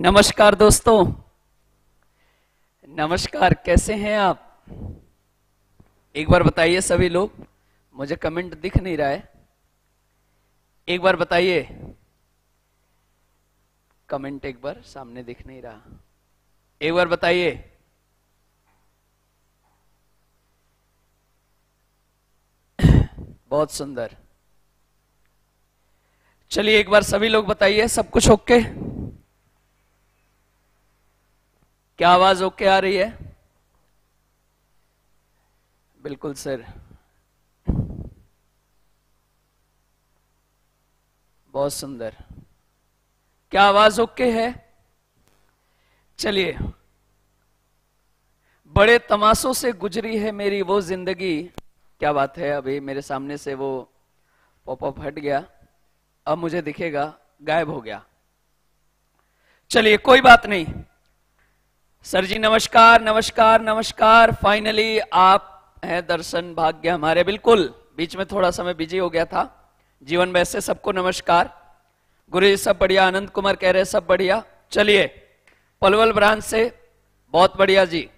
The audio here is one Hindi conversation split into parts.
नमस्कार दोस्तों नमस्कार कैसे हैं आप एक बार बताइए सभी लोग मुझे कमेंट दिख नहीं रहा है एक बार बताइए कमेंट एक बार सामने दिख नहीं रहा एक बार बताइए बहुत सुंदर चलिए एक बार सभी लोग बताइए सब कुछ ओके okay? क्या आवाज ओके आ रही है बिल्कुल सर बहुत सुंदर क्या आवाज ओके है चलिए बड़े तमाशों से गुजरी है मेरी वो जिंदगी क्या बात है अभी मेरे सामने से वो पॉपअप हट गया अब मुझे दिखेगा गायब हो गया चलिए कोई बात नहीं सर जी नमस्कार नमस्कार नमस्कार फाइनली आप हैं दर्शन भाग्य हमारे बिल्कुल बीच में थोड़ा समय बिजी हो गया था जीवन में सबको नमस्कार गुरु जी सब बढ़िया आनंद कुमार कह रहे सब बढ़िया चलिए पलवल ब्रांच से बहुत बढ़िया जी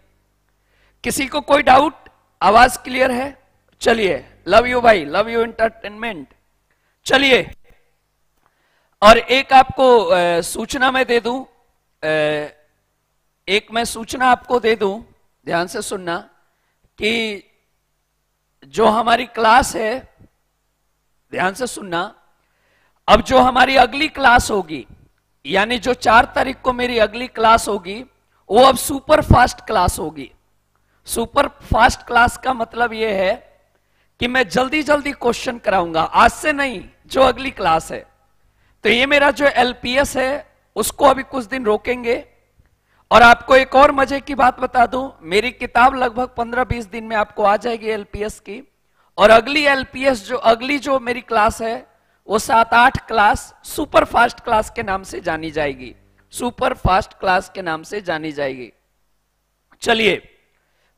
किसी को कोई डाउट आवाज क्लियर है चलिए लव यू भाई लव यू एंटरटेनमेंट चलिए और एक आपको सूचना मैं दे दू एक मैं सूचना आपको दे दूं ध्यान से सुनना कि जो हमारी क्लास है ध्यान से सुनना अब जो हमारी अगली क्लास होगी यानी जो चार तारीख को मेरी अगली क्लास होगी वो अब सुपर फास्ट क्लास होगी सुपर फास्ट क्लास का मतलब यह है कि मैं जल्दी जल्दी क्वेश्चन कराऊंगा आज से नहीं जो अगली क्लास है तो ये मेरा जो एलपीएस है उसको अभी कुछ दिन रोकेंगे और आपको एक और मजे की बात बता दूं मेरी किताब लगभग 15-20 दिन में आपको आ जाएगी एलपीएस की और अगली एलपीएस जो अगली जो मेरी क्लास है वो सात आठ क्लास सुपर फास्ट क्लास के नाम से जानी जाएगी सुपर फास्ट क्लास के नाम से जानी जाएगी चलिए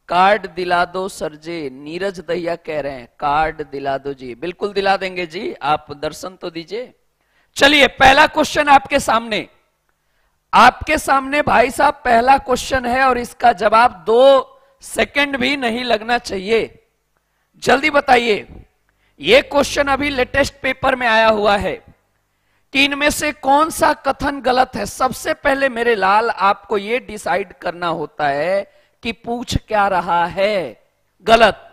कार्ड दिला दो सर जी नीरज दहिया कह रहे हैं कार्ड दिला दो जी बिल्कुल दिला देंगे जी आप दर्शन तो दीजिए चलिए पहला क्वेश्चन आपके सामने आपके सामने भाई साहब पहला क्वेश्चन है और इसका जवाब दो सेकंड भी नहीं लगना चाहिए जल्दी बताइए यह क्वेश्चन अभी लेटेस्ट पेपर में आया हुआ है कि इनमें से कौन सा कथन गलत है सबसे पहले मेरे लाल आपको यह डिसाइड करना होता है कि पूछ क्या रहा है गलत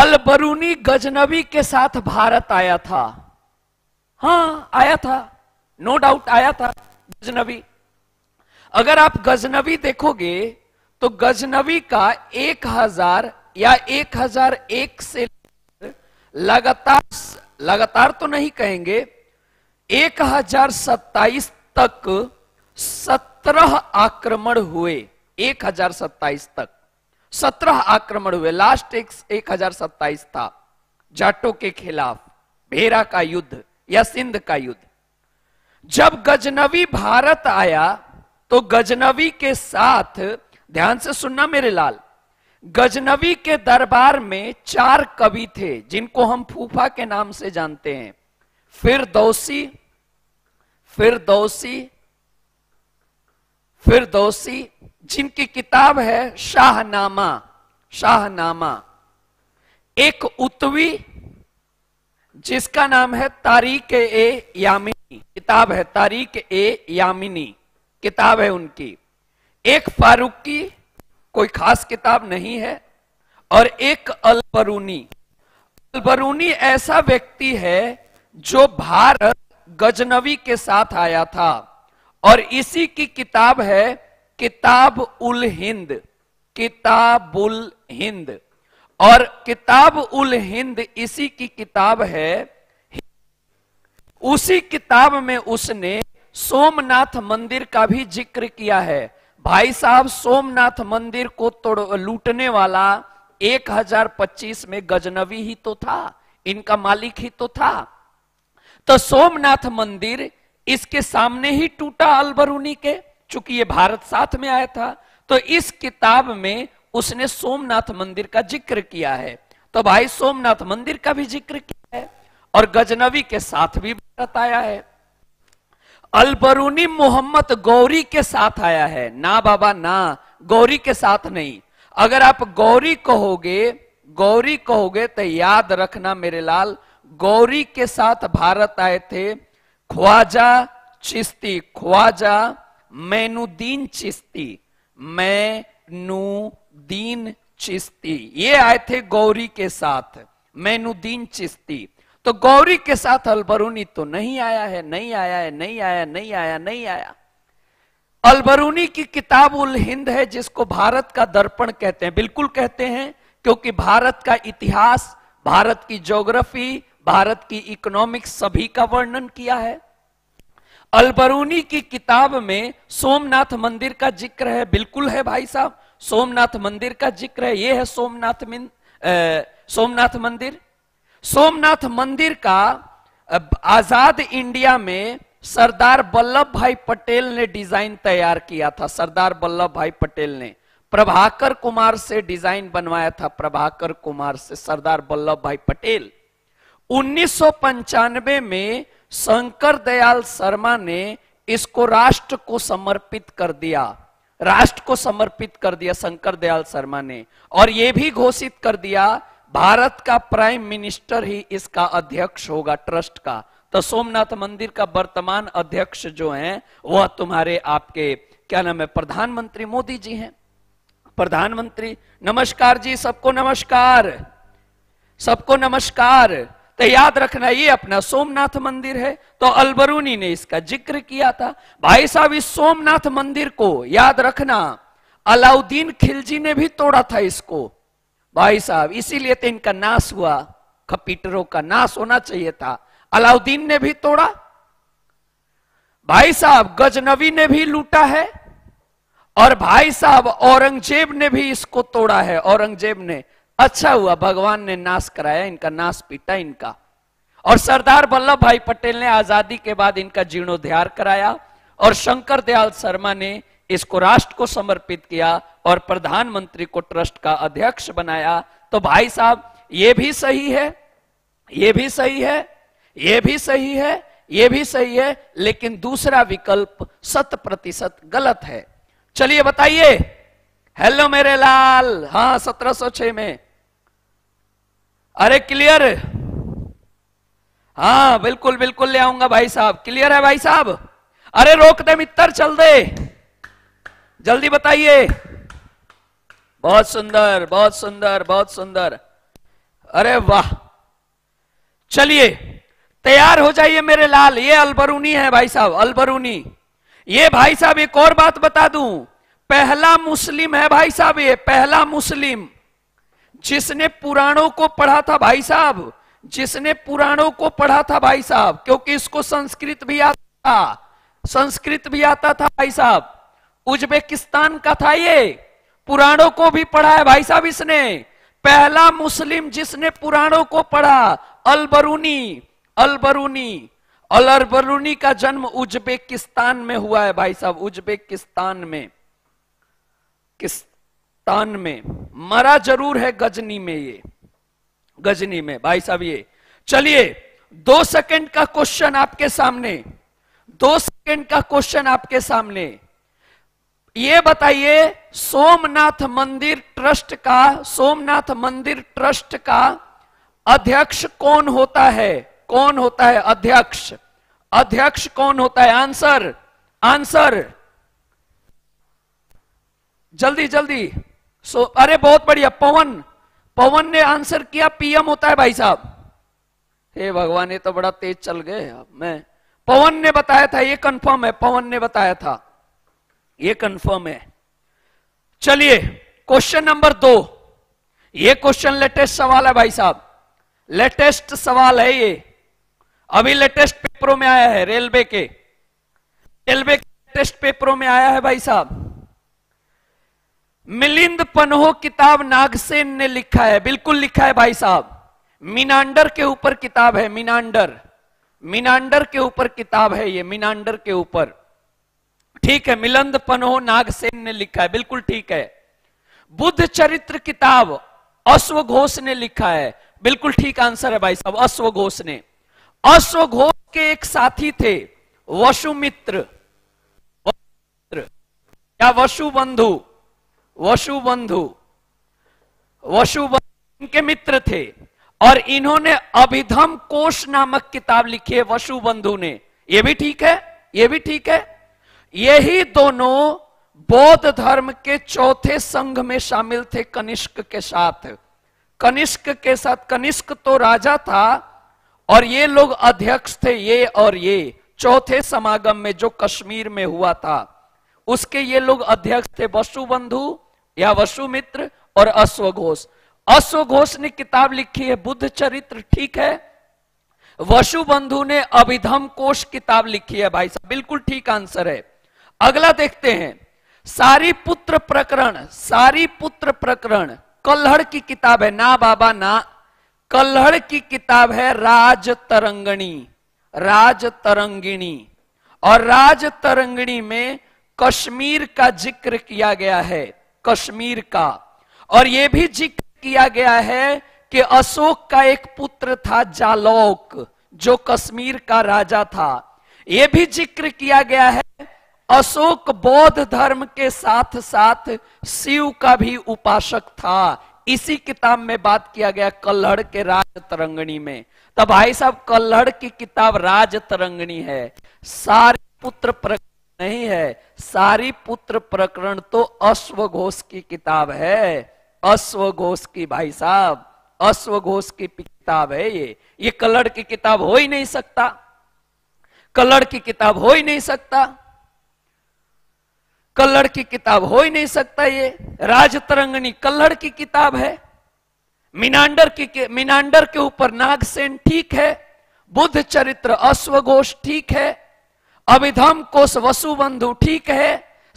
अलबरूनी गजनबी के साथ भारत आया था हां आया था नो no डाउट आया था गजनवी अगर आप गजनवी देखोगे तो गजनवी का एक हजार या एक हजार एक से लगातार लगातार तो नहीं कहेंगे एक हजार सत्ताईस तक सत्रह आक्रमण हुए एक हजार सत्ताईस तक सत्रह आक्रमण हुए लास्ट एक, एक हजार सत्ताईस था जाटों के खिलाफ भेरा का युद्ध या सिंध का युद्ध जब गजनवी भारत आया तो गजनवी के साथ ध्यान से सुनना मेरे लाल गजनवी के दरबार में चार कवि थे जिनको हम फूफा के नाम से जानते हैं फिर दोसी फिर दोसी फिर दोसी जिनकी किताब है शाहनामा शाहनामा एक उतवी जिसका नाम है तारीख ए यामी किताब है तारीख ए यामिनी किताब है उनकी एक फारूक की कोई खास किताब नहीं है और एक अलबरूनी अलबरूनी ऐसा व्यक्ति है जो भारत गजनवी के साथ आया था और इसी की किताब है किताब उल हिंद किताब उल हिंद और किताब उल हिंद इसी की किताब है उसी किताब में उसने सोमनाथ मंदिर का भी जिक्र किया है भाई साहब सोमनाथ मंदिर को तोड़ लूटने वाला 1025 में गजनवी ही तो था इनका मालिक ही तो था तो सोमनाथ मंदिर इसके सामने ही टूटा अलबरूनी के चूंकि ये भारत साथ में आया था तो इस किताब में उसने सोमनाथ मंदिर का जिक्र किया है तो भाई सोमनाथ मंदिर का भी जिक्र किया है और गजनवी के साथ भी भारत आया है अलबरूनी मोहम्मद गौरी के साथ आया है ना बाबा ना गौरी के साथ नहीं अगर आप गौरी कहोगे गौरी कहोगे तो याद रखना मेरे लाल गौरी के साथ भारत आए थे ख्वाजा चिश्ती ख्वाजा मैनुद्दीन चिश्ती मै दीन चिश्ती ये आए थे गौरी के साथ मैनुद्दीन चिश्ती तो गौरी के साथ अलबरूनी तो नहीं आया है नहीं आया है नहीं आया नहीं आया नहीं आया अलबरूनी की किताब उल हिंद है जिसको भारत का दर्पण कहते हैं बिल्कुल कहते हैं क्योंकि भारत का इतिहास भारत की ज्योग्राफी भारत की इकोनॉमिक्स सभी का वर्णन किया है अलबरूनी की किताब में सोमनाथ मंदिर का जिक्र है बिल्कुल है भाई साहब सोमनाथ मंदिर का जिक्र है यह है सोमनाथ सोमनाथ मंदिर सोमनाथ मंदिर का आजाद इंडिया में सरदार वल्लभ भाई पटेल ने डिजाइन तैयार किया था सरदार वल्लभ भाई पटेल ने प्रभाकर कुमार से डिजाइन बनवाया था प्रभाकर कुमार से सरदार वल्लभ भाई पटेल उन्नीस में शंकर दयाल शर्मा ने इसको राष्ट्र को समर्पित कर दिया राष्ट्र को समर्पित कर दिया शंकर दयाल शर्मा ने और यह भी घोषित कर दिया भारत का प्राइम मिनिस्टर ही इसका अध्यक्ष होगा ट्रस्ट का तो सोमनाथ मंदिर का वर्तमान अध्यक्ष जो है वह तुम्हारे आपके क्या नाम है प्रधानमंत्री मोदी जी हैं प्रधानमंत्री नमस्कार जी सबको नमस्कार सबको नमस्कार तो याद रखना ये अपना सोमनाथ मंदिर है तो अलबरूनी ने इसका जिक्र किया था भाई साहब इस सोमनाथ मंदिर को याद रखना अलाउद्दीन खिलजी ने भी तोड़ा था इसको भाई साहब इसीलिए तो इनका नाश हुआ खपीटरों का नाश होना चाहिए था अलाउद्दीन ने भी तोड़ा भाई साहब गजनवी ने भी लूटा है और भाई साहब औरंगजेब ने भी इसको तोड़ा है औरंगजेब ने अच्छा हुआ भगवान ने नाश कराया इनका नाश पीटा इनका और सरदार वल्लभ भाई पटेल ने आजादी के बाद इनका जीर्णोद्धार कराया और शंकर दयाल शर्मा ने इसको राष्ट्र को समर्पित किया और प्रधानमंत्री को ट्रस्ट का अध्यक्ष बनाया तो भाई साहब ये भी सही है ये भी सही है ये भी सही है ये भी सही है लेकिन दूसरा विकल्प शत प्रतिशत गलत है चलिए बताइए हेलो मेरे लाल हाँ सत्रह सौ छह में अरे क्लियर हाँ बिल्कुल बिल्कुल ले आऊंगा भाई साहब क्लियर है भाई साहब अरे रोक दे मित्र चल दे जल्दी बताइए बहुत सुंदर बहुत सुंदर बहुत सुंदर अरे वाह चलिए तैयार हो जाइए मेरे लाल ये अलबरूनी है भाई साहब अलबरूनी ये भाई साहब एक और बात बता दूं पहला मुस्लिम है भाई साहब ये पहला मुस्लिम जिसने पुराणों को पढ़ा था भाई साहब जिसने पुराणों को पढ़ा था भाई साहब क्योंकि इसको संस्कृत भी आता था संस्कृत भी आता था भाई साहब उज्बेकिस्तान का था ये पुराणों को भी पढ़ा है भाई साहब इसने पहला मुस्लिम जिसने पुराणों को पढ़ा अलबरूनी अलबरूनी अलबरूनी का जन्म उज्बेकिस्तान में हुआ है भाई साहब उज्बेकिस्तान में किस्तान में मरा जरूर है गजनी में ये गजनी में भाई साहब ये चलिए दो सेकंड का क्वेश्चन आपके सामने दो सेकंड का क्वेश्चन आपके सामने ये बताइए सोमनाथ मंदिर ट्रस्ट का सोमनाथ मंदिर ट्रस्ट का अध्यक्ष कौन होता है कौन होता है अध्यक्ष अध्यक्ष कौन होता है आंसर आंसर जल्दी जल्दी सो अरे बहुत बढ़िया पवन पवन ने आंसर किया पीएम होता है भाई साहब हे भगवान ये तो बड़ा तेज चल गए मैं पवन ने बताया था ये कंफर्म है पवन ने बताया था ये कंफर्म है चलिए क्वेश्चन नंबर दो ये क्वेश्चन लेटेस्ट सवाल है भाई साहब लेटेस्ट सवाल है ये अभी लेटेस्ट पेपरों में आया है रेलवे के रेलवे के लेटेस्ट पेपरों में आया है भाई साहब मिलिंद पनहो किताब नागसेन ने लिखा है बिल्कुल लिखा है भाई साहब मीनांडर के ऊपर किताब है मीनांडर मीनांडर के ऊपर किताब है ये मीनांडर के ऊपर ठीक है मिलंद पनो नागसेन ने लिखा है बिल्कुल ठीक है बुद्ध चरित्र किताब अश्व घोष ने लिखा है बिल्कुल ठीक आंसर है भाई साहब अश्व घोष ने अश्व घोष के एक साथी थे वसुमित्र या वसुबंधु वसुबंधु वसुबंधु इनके मित्र थे और इन्होंने अभिधम कोश नामक किताब लिखी है वसुबंधु ने यह भी ठीक है यह भी ठीक है यही दोनों बौद्ध धर्म के चौथे संघ में शामिल थे कनिष्क के साथ कनिष्क के साथ कनिष्क तो राजा था और ये लोग अध्यक्ष थे ये और ये चौथे समागम में जो कश्मीर में हुआ था उसके ये लोग अध्यक्ष थे वसुबंधु या वसुमित्र और अश्वघोष अश्वघोष ने किताब लिखी है बुद्ध चरित्र ठीक है वसुबंधु ने अभिधम कोश किताब लिखी है भाई साहब बिल्कुल ठीक आंसर है अगला देखते हैं सारी पुत्र प्रकरण सारी पुत्र प्रकरण कल्हड़ की किताब है ना बाबा ना कल्हड़ की किताब है राज तरंगणी राज तरंगिणी और राज तरंगिणी में कश्मीर का जिक्र किया गया है कश्मीर का और यह भी जिक्र किया गया है कि अशोक का एक पुत्र था जालौक जो कश्मीर का राजा था यह भी जिक्र किया गया है अशोक बौद्ध धर्म के साथ साथ शिव का भी उपासक था इसी किताब में बात किया गया कल्हड़ के राज तरंगणी में तो भाई साहब कल्हड़ की किताब राज तरंगणी है सारी पुत्र प्रकरण नहीं है सारी पुत्र प्रकरण तो अश्वघोष की किताब है अश्वघोष की भाई साहब अश्वघोष की किताब है ये ये कल्हड़ की किताब हो ही नहीं सकता कल्हड़ की किताब हो ही नहीं सकता कल्लड़ की किताब हो ही नहीं सकता ये राजतरंगनी कल्लड़ की किताब है मिनांडर की मिनांडर के ऊपर नागसेन ठीक है बुद्ध चरित्र अश्वघोष ठीक है अभिधम कोश वसुबंधु ठीक है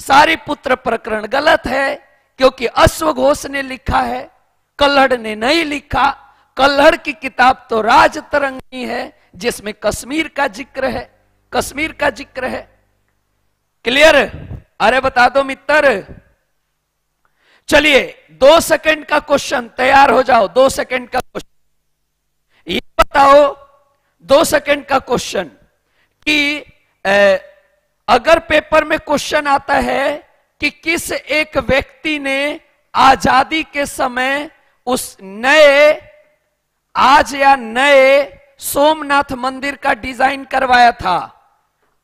सारी पुत्र प्रकरण गलत है क्योंकि अश्वघोष ने लिखा है कल्हड़ ने नहीं लिखा कल्हड़ की किताब तो राज तरंगी है जिसमें कश्मीर का जिक्र है कश्मीर का जिक्र है क्लियर अरे बता दो मित्र चलिए दो सेकंड का क्वेश्चन तैयार हो जाओ दो सेकंड का क्वेश्चन ये बताओ दो सेकंड का क्वेश्चन कि ए, अगर पेपर में क्वेश्चन आता है कि किस एक व्यक्ति ने आजादी के समय उस नए आज या नए सोमनाथ मंदिर का डिजाइन करवाया था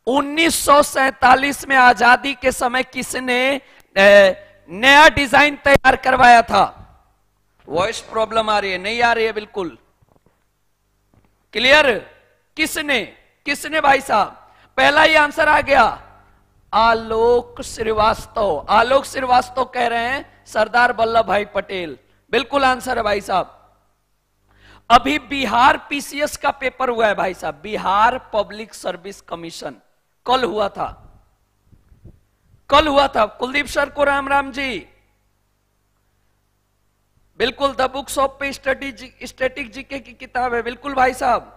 1947 में आजादी के समय किसने नया डिजाइन तैयार करवाया था वॉइस प्रॉब्लम आ रही है नहीं आ रही है बिल्कुल क्लियर किसने किसने भाई साहब पहला ही आंसर आ गया आलोक श्रीवास्तव आलोक श्रीवास्तव कह रहे हैं सरदार वल्लभ भाई पटेल बिल्कुल आंसर है भाई साहब अभी बिहार पीसीएस का पेपर हुआ है भाई साहब बिहार पब्लिक सर्विस कमीशन कल हुआ था कल हुआ था कुलदीप सर को राम राम जी बिल्कुल the books of pay study static GK की किताब है बिल्कुल भाई साहब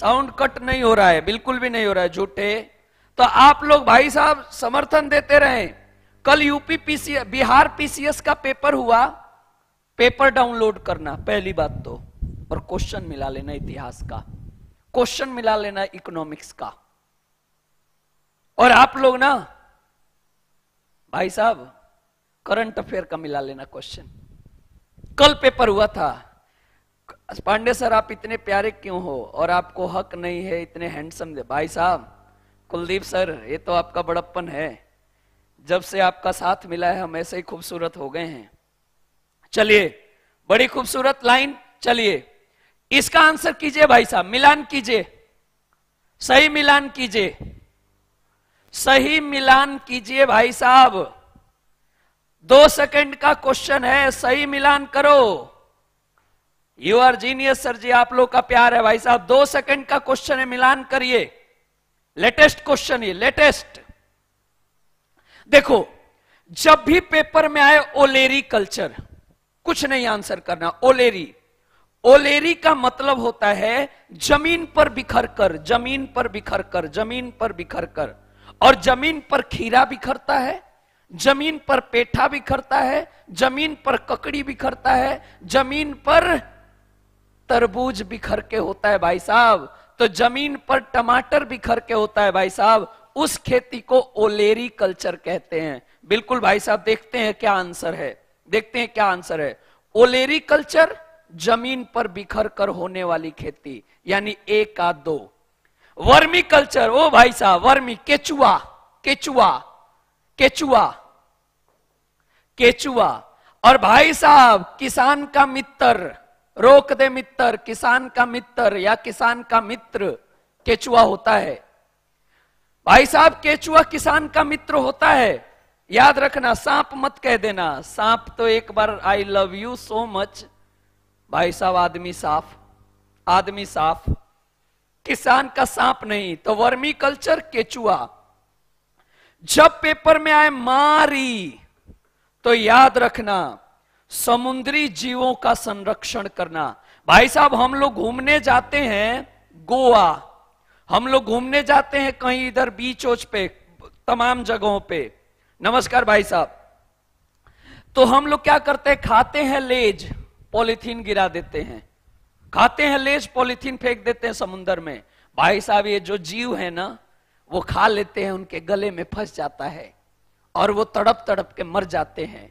साउंड कट नहीं हो रहा है बिल्कुल भी नहीं हो रहा है झूठे तो आप लोग भाई साहब समर्थन देते रहे कल यूपी पीसीएस बिहार पीसीएस का पेपर हुआ पेपर डाउनलोड करना पहली बात तो और क्वेश्चन मिला लेना इतिहास का क्वेश्चन मिला लेना इकोनॉमिक्स का और आप लोग ना भाई साहब करंट अफेयर का मिला लेना क्वेश्चन कल पेपर हुआ था पांडे सर आप इतने प्यारे क्यों हो और आपको हक नहीं है इतने हैंडसम दे भाई साहब कुलदीप सर ये तो आपका बड़प्पन है जब से आपका साथ मिला है हम ऐसे ही खूबसूरत हो गए हैं चलिए बड़ी खूबसूरत लाइन चलिए इसका आंसर कीजिए भाई साहब मिलान कीजिए सही मिलान कीजिए सही मिलान कीजिए भाई साहब दो सेकंड का क्वेश्चन है सही मिलान करो you are genius sir ji आप लोग का प्यार है भाई साहब दो सेकंड का क्वेश्चन है मिलान करिए लेटेस्ट क्वेश्चन ये लेटेस्ट देखो जब भी पेपर में आए ओलेरी कल्चर कुछ नहीं आंसर करना ओलेरी ओलेरी का मतलब होता है जमीन पर बिखर कर जमीन पर बिखर कर जमीन पर बिखर कर और जमीन पर खीरा बिखरता है जमीन पर पेठा बिखरता है जमीन पर ककड़ी बिखरता है जमीन पर तरबूज बिखर के होता है भाई साहब तो जमीन पर टमाटर बिखर के होता है भाई साहब उस खेती को ओलेरी कल्चर कहते हैं बिल्कुल भाई साहब देखते हैं क्या आंसर है देखते हैं क्या आंसर है ओलेरी कल्चर जमीन पर बिखर कर होने वाली खेती यानी एक आध दो वर्मी कल्चर ओ भाई साहब वर्मी केचुआ केचुआ केचुआ केचुआ और भाई साहब किसान का मित्र रोक दे मित्र किसान का मित्र या किसान का मित्र केचुआ होता है भाई साहब केचुआ किसान का मित्र होता है याद रखना सांप मत कह देना सांप तो एक बार I love you so much भाई साहब आदमी साफ आदमी साफ किसान का सांप नहीं तो वर्मी कल्चर केचुआ जब पेपर में आए मारी तो याद रखना समुद्री जीवों का संरक्षण करना भाई साहब हम लोग घूमने जाते हैं गोवा हम लोग घूमने जाते हैं कहीं इधर बीच ओच पे तमाम जगहों पे नमस्कार भाई साहब तो हम लोग क्या करते हैं खाते हैं लेज पॉलिथीन गिरा देते हैं खाते हैं लेस पॉलिथीन फेंक देते हैं समुन्द्र में भाई साहब ये जो जीव है ना वो खा लेते हैं उनके गले में फंस जाता है और वो तड़प तड़प के मर जाते हैं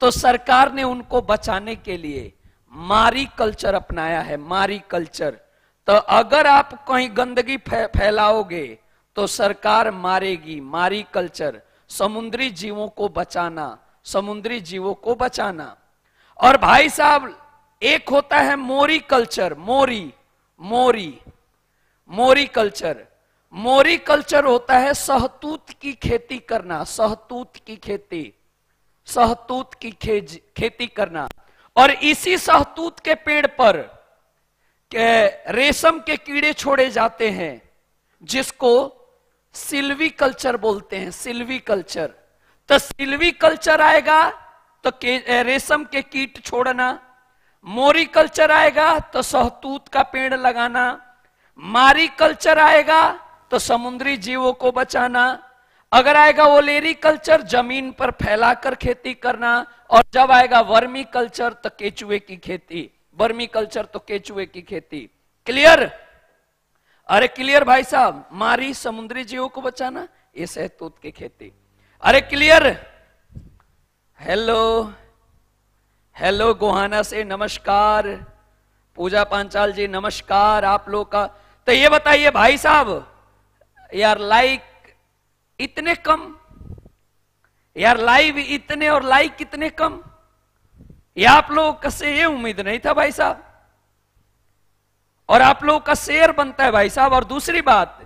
तो सरकार ने उनको बचाने के लिए मारी कल्चर अपनाया है मारी कल्चर तो अगर आप कहीं गंदगी फैलाओगे तो सरकार मारेगी मारी कल्चर समुद्री जीवों को बचाना समुद्री जीवों को बचाना और भाई साहब एक होता है मोरी कल्चर मोरी मोरी मोरी कल्चर मोरी कल्चर होता है सहतूत की खेती करना सहतूत की खेती सहतूत की खेज, खेती करना और इसी सहतूत के पेड़ पर के रेशम के कीड़े छोड़े जाते हैं जिसको सिल्वी कल्चर बोलते हैं सिल्वी कल्चर तो सिल्वी कल्चर आएगा तो के, रेशम के कीट छोड़ना मोरी कल्चर आएगा तो सहतूत का पेड़ लगाना मारी कल्चर आएगा तो समुद्री जीवों को बचाना अगर आएगा ओलेरी कल्चर जमीन पर फैलाकर खेती करना और जब आएगा वर्मी कल्चर तो केचुए की खेती वर्मी कल्चर तो केचुए की खेती क्लियर अरे क्लियर भाई साहब मारी समुद्री जीवों को बचाना ये सहतूत की खेती अरे क्लियर हेलो हेलो गोहाना से नमस्कार पूजा पांचाल जी नमस्कार आप लोग का तो ये बताइए भाई साहब यार लाइक इतने कम यार लाइव इतने और लाइक कितने कम ये आप लोग से ये उम्मीद नहीं था भाई साहब और आप लोगों का शेयर बनता है भाई साहब और दूसरी बात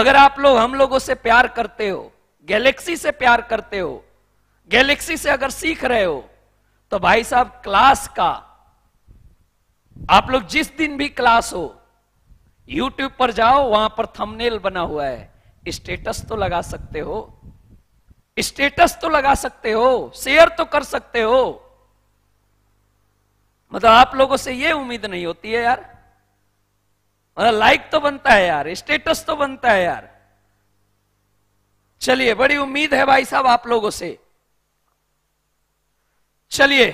अगर आप लोग हम लोगों से प्यार करते हो गैलेक्सी से प्यार करते हो गैलेक्सी से अगर सीख रहे हो तो भाई साहब क्लास का आप लोग जिस दिन भी क्लास हो यूट्यूब पर जाओ वहां पर थंबनेल बना हुआ है स्टेटस तो लगा सकते हो स्टेटस तो लगा सकते हो शेयर तो कर सकते हो मतलब आप लोगों से यह उम्मीद नहीं होती है यार मतलब लाइक तो बनता है यार स्टेटस तो बनता है यार चलिए बड़ी उम्मीद है भाई साहब आप लोगों से चलिए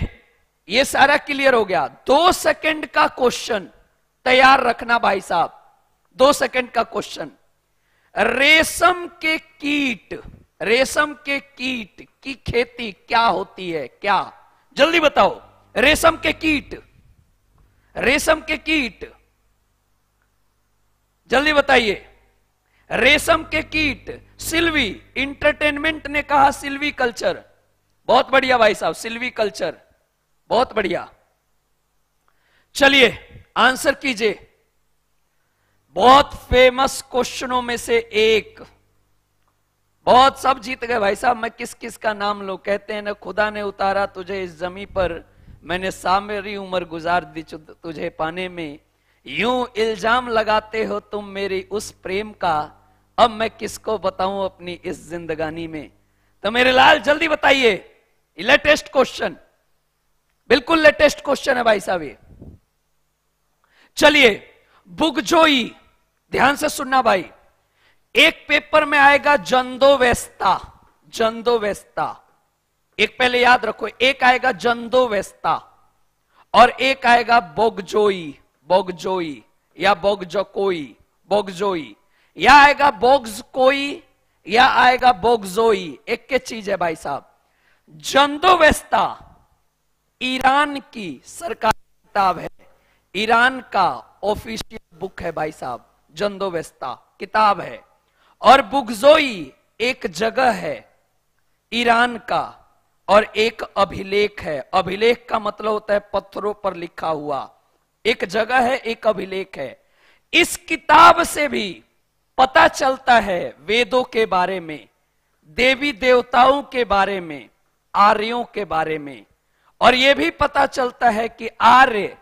ये सारा क्लियर हो गया दो सेकंड का क्वेश्चन तैयार रखना भाई साहब दो सेकंड का क्वेश्चन रेशम के कीट रेशम के कीट की खेती क्या होती है क्या जल्दी बताओ रेशम के कीट रेशम के कीट जल्दी बताइए रेशम के कीट सिल्वी इंटरटेनमेंट ने कहा सिल्वी कल्चर बहुत बढ़िया भाई साहब सिल्वी कल्चर बहुत बढ़िया चलिए आंसर कीजिए बहुत फेमस क्वेश्चनों में से एक बहुत सब जीत गए भाई साहब मैं किस किस का नाम लो कहते हैं ना खुदा ने उतारा तुझे इस जमी पर मैंने सामरी उम्र गुजार दी तुझे पाने में यूं इल्जाम लगाते हो तुम मेरी उस प्रेम का अब मैं किसको बताऊं अपनी इस जिंदगानी में तो मेरे लाल जल्दी बताइए लेटेस्ट क्वेश्चन बिल्कुल लेटेस्ट क्वेश्चन है भाई साहब ये चलिए बुगजोई ध्यान से सुनना भाई एक पेपर में आएगा जंदो व्यस्ता जंदो वेस्ता एक पहले याद रखो एक आएगा जंदो वेस्ता और एक आएगा बोगजोई बोगजोई या कोई बोगजोई या आएगा बोग्ज कोई या आएगा बोगजोई एक के चीज है भाई साहब जंदोवेस्ता ईरान की सरकारी किताब है ईरान का ऑफिशियल बुक है भाई साहब जंदोवेस्ता किताब है और बुगजोई एक जगह है ईरान का और एक अभिलेख है अभिलेख का मतलब होता है पत्थरों पर लिखा हुआ एक जगह है एक अभिलेख है इस किताब से भी पता चलता है वेदों के बारे में देवी देवताओं के बारे में आर्यों के बारे में और यह भी पता चलता है कि आर्य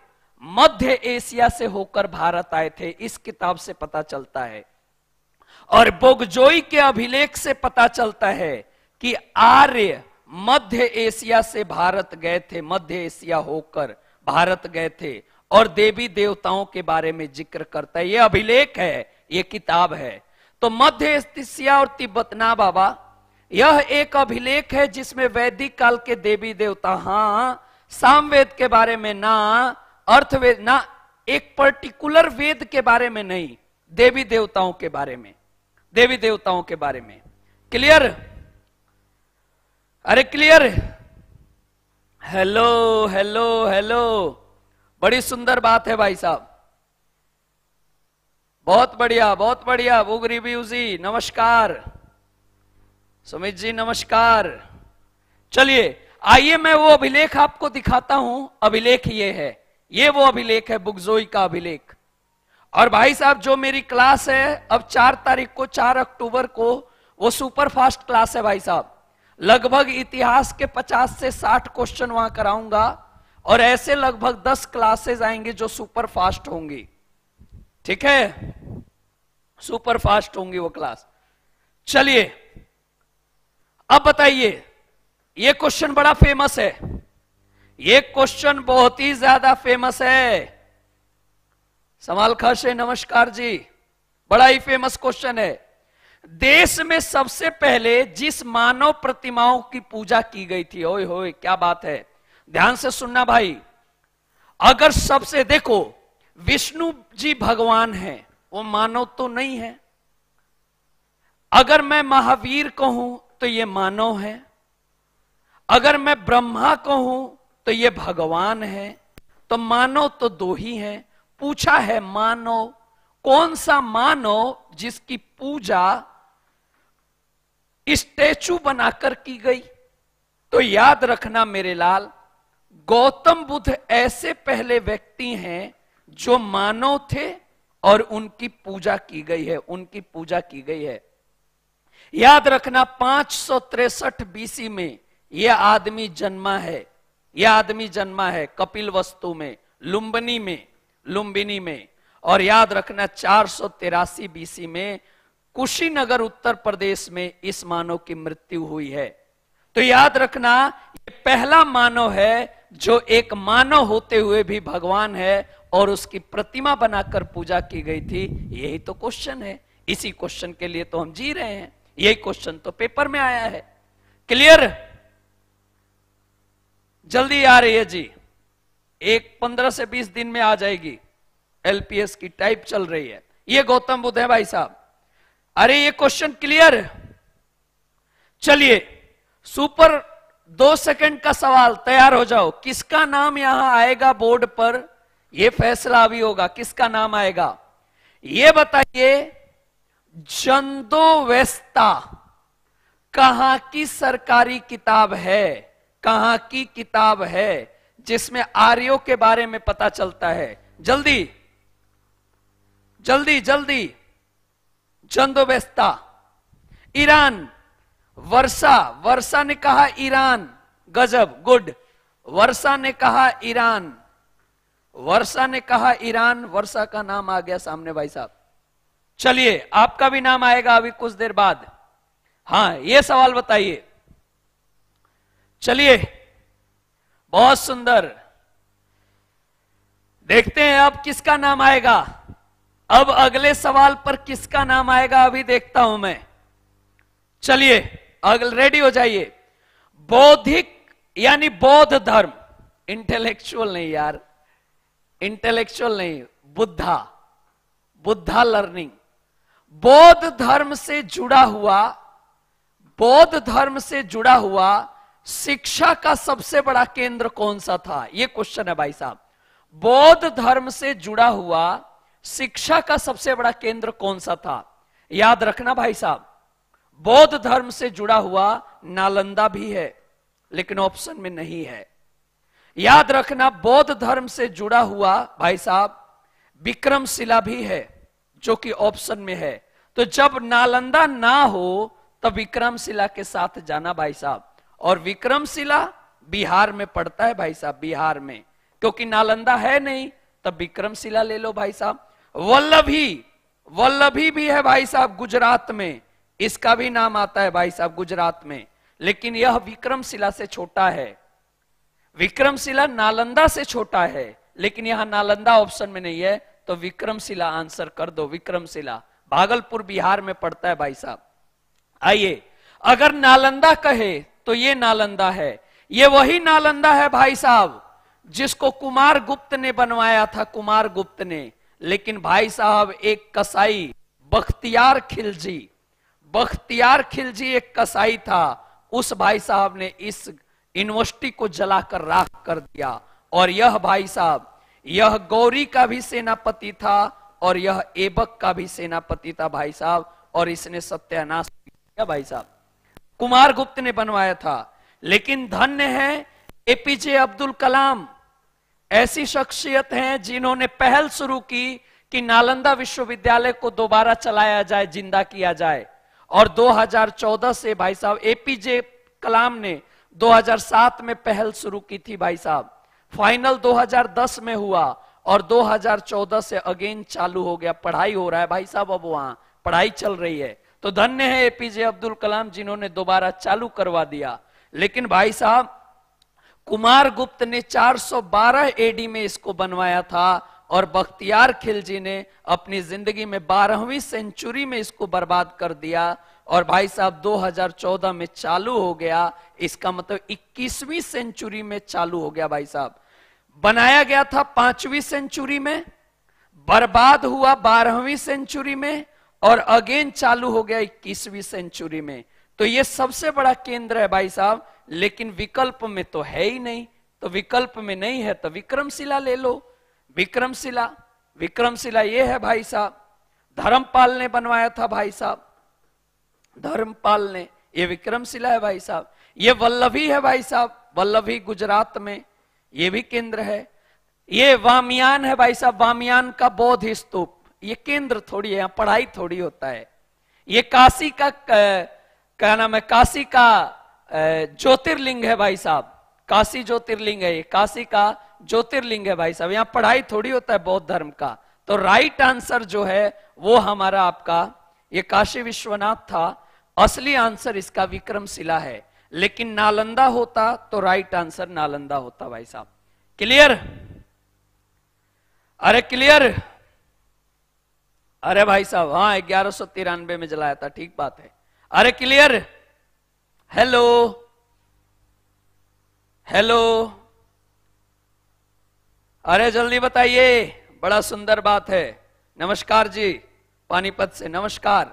मध्य एशिया से होकर भारत आए थे इस किताब से पता चलता है और बोगजोई के अभिलेख से पता चलता है कि आर्य मध्य एशिया से भारत गए थे मध्य एशिया होकर भारत गए थे और देवी देवताओं के बारे में जिक्र करता है यह अभिलेख है यह किताब है तो मध्य एशिया और तिब्बत ना बाबा यह एक अभिलेख है जिसमें वैदिक काल के देवी देवता हां सामवेद के बारे में ना अर्थवेद ना एक पर्टिकुलर वेद के बारे में नहीं देवी देवताओं के बारे में देवी देवताओं के बारे में क्लियर अरे क्लियर हेलो हेलो हेलो बड़ी सुंदर बात है भाई साहब बहुत बढ़िया बहुत बढ़िया बुगरी ब्यूजी नमस्कार सुमित जी नमस्कार चलिए आइए मैं वो अभिलेख आपको दिखाता हूं अभिलेख ये है ये वो अभिलेख है बुगजोई का अभिलेख और भाई साहब जो मेरी क्लास है अब चार तारीख को चार अक्टूबर को वो सुपर फास्ट क्लास है भाई साहब लगभग इतिहास के 50 से 60 क्वेश्चन वहां कराऊंगा और ऐसे लगभग 10 क्लासेस आएंगे जो सुपर फास्ट होंगी ठीक है सुपर फास्ट होंगी वो क्लास चलिए अब बताइए ये क्वेश्चन बड़ा फेमस है ये क्वेश्चन बहुत ही ज्यादा फेमस है समाल है नमस्कार जी बड़ा ही फेमस क्वेश्चन है देश में सबसे पहले जिस मानव प्रतिमाओं की पूजा की गई थी ओए होए क्या बात है ध्यान से सुनना भाई अगर सबसे देखो विष्णु जी भगवान है वो मानव तो नहीं है अगर मैं महावीर कहूं तो ये मानव है अगर मैं ब्रह्मा को हूं तो ये भगवान है तो मानव तो दो ही है पूछा है मानव कौन सा मानव जिसकी पूजा स्टेचू बनाकर की गई तो याद रखना मेरे लाल गौतम बुद्ध ऐसे पहले व्यक्ति हैं जो मानव थे और उनकी पूजा की गई है उनकी पूजा की गई है याद रखना पांच सौ तिरसठ बीसी में यह आदमी जन्मा है यह आदमी जन्मा है कपिल वस्तु में लुम्बनी में लुम्बिनी में और याद रखना चार सौ तिरासी बीसी में कुशीनगर उत्तर प्रदेश में इस मानव की मृत्यु हुई है तो याद रखना ये पहला मानव है जो एक मानव होते हुए भी भगवान है और उसकी प्रतिमा बनाकर पूजा की गई थी यही तो क्वेश्चन है इसी क्वेश्चन के लिए तो हम जी रहे हैं यही क्वेश्चन तो पेपर में आया है क्लियर जल्दी आ रही है जी एक पंद्रह से बीस दिन में आ जाएगी एलपीएस की टाइप चल रही है ये गौतम बुद्ध है भाई साहब अरे ये क्वेश्चन क्लियर चलिए सुपर दो सेकंड का सवाल तैयार हो जाओ किसका नाम यहां आएगा बोर्ड पर यह फैसला अभी होगा किसका नाम आएगा यह बताइए जंदोवेस्ता कहा की सरकारी किताब है कहा की किताब है जिसमें आर्यो के बारे में पता चलता है जल्दी जल्दी जल्दी जंदोवेस्ता ईरान वर्षा वर्षा ने कहा ईरान गजब गुड वर्षा ने कहा ईरान वर्षा ने कहा ईरान वर्षा का नाम आ गया सामने भाई साहब चलिए आपका भी नाम आएगा अभी कुछ देर बाद हां ये सवाल बताइए चलिए बहुत सुंदर देखते हैं अब किसका नाम आएगा अब अगले सवाल पर किसका नाम आएगा अभी देखता हूं मैं चलिए अगल रेडी हो जाइए बौद्धिक यानी बौद्ध धर्म इंटेलेक्चुअल नहीं यार इंटेलेक्चुअल नहीं बुद्धा बुद्धा लर्निंग बौद्ध धर्म से जुड़ा हुआ बौद्ध धर्म से जुड़ा हुआ शिक्षा का सबसे बड़ा केंद्र कौन सा था यह क्वेश्चन है भाई साहब बौद्ध धर्म से जुड़ा हुआ शिक्षा का सबसे बड़ा केंद्र कौन सा था याद रखना भाई साहब बौद्ध धर्म से जुड़ा हुआ नालंदा भी है लेकिन ऑप्शन में नहीं है याद रखना बौद्ध धर्म से जुड़ा हुआ भाई साहब विक्रमशिला भी है जो कि ऑप्शन में है तो जब नालंदा ना हो तब विक्रमशिला के साथ जाना भाई साहब और विक्रमशिला बिहार में पड़ता है भाई साहब बिहार में क्योंकि नालंदा है नहीं तब विक्रमशिला ले लो भाई साहब वल्लभी वल्लभी भी है भाई साहब गुजरात में इसका भी नाम आता है भाई साहब गुजरात में लेकिन यह विक्रमशिला से छोटा है विक्रमशिला नालंदा से छोटा है लेकिन यहां नालंदा ऑप्शन में नहीं है तो विक्रमशिला आंसर कर दो विक्रमशिला भागलपुर बिहार में पड़ता है भाई साहब आइए अगर नालंदा कहे तो ये नालंदा है ये वही नालंदा है भाई साहब जिसको कुमार गुप्त ने बनवाया था कुमार गुप्त ने लेकिन भाई साहब एक कसाई बख्तियार खिलजी बख्तियार खिलजी एक कसाई था उस भाई साहब ने इस यूनिवर्सिटी को जलाकर राख कर दिया और यह भाई साहब यह गौरी का भी सेनापति था और यह एबक का भी सेनापति था भाई साहब और इसने सत्यानाश किया भाई साहब कुमार गुप्त ने बनवाया था लेकिन धन्य है एपीजे अब्दुल कलाम ऐसी शख्सियत हैं जिन्होंने पहल शुरू की कि नालंदा विश्वविद्यालय को दोबारा चलाया जाए जिंदा किया जाए और 2014 से भाई साहब एपीजे कलाम ने 2007 में पहल शुरू की थी भाई साहब फाइनल 2010 में हुआ और 2014 से अगेन चालू हो गया पढ़ाई हो रहा है भाई साहब अब वहां पढ़ाई चल रही है तो धन्य है एपीजे अब्दुल कलाम जिन्होंने दोबारा चालू करवा दिया लेकिन भाई साहब कुमार गुप्त ने 412 एडी में इसको बनवाया था और बख्तियार खिलजी ने अपनी जिंदगी में बारहवीं सेंचुरी में इसको बर्बाद कर दिया और भाई साहब 2014 में चालू हो गया इसका मतलब 21वीं सेंचुरी में चालू हो गया भाई साहब बनाया गया था पांचवी सेंचुरी में बर्बाद हुआ बारहवीं सेंचुरी में और अगेन चालू हो गया इक्कीसवीं सेंचुरी में तो ये सबसे बड़ा केंद्र है भाई साहब लेकिन विकल्प में तो है ही नहीं तो विकल्प में नहीं है तो विक्रमशिला ले लो विक्रमशिला विक्रमशिला ये है भाई साहब धर्मपाल ने बनवाया था भाई साहब धर्मपाल ने ये विक्रमशिला है भाई साहब ये वल्लभी है भाई साहब वल्लभी गुजरात में ये भी केंद्र है ये वामियान है भाई साहब वामियान का बौद्ध स्तूप ये केंद्र थोड़ी है पढ़ाई थोड़ी होता है ये काशी का क्या नाम है काशी का ज्योतिर्लिंग है भाई साहब काशी ज्योतिर्लिंग है ये काशी का ज्योतिर्लिंग है भाई साहब यहाँ पढ़ाई थोड़ी होता है बौद्ध धर्म का तो राइट आंसर जो है वो हमारा आपका ये काशी विश्वनाथ था असली आंसर इसका विक्रमशिला है लेकिन नालंदा होता तो राइट आंसर नालंदा होता भाई साहब क्लियर अरे क्लियर अरे भाई साहब हाँ ग्यारह सौ तिरानवे में जलाया था ठीक बात है अरे क्लियर हेलो हेलो अरे जल्दी बताइए बड़ा सुंदर बात है नमस्कार जी पानीपत से नमस्कार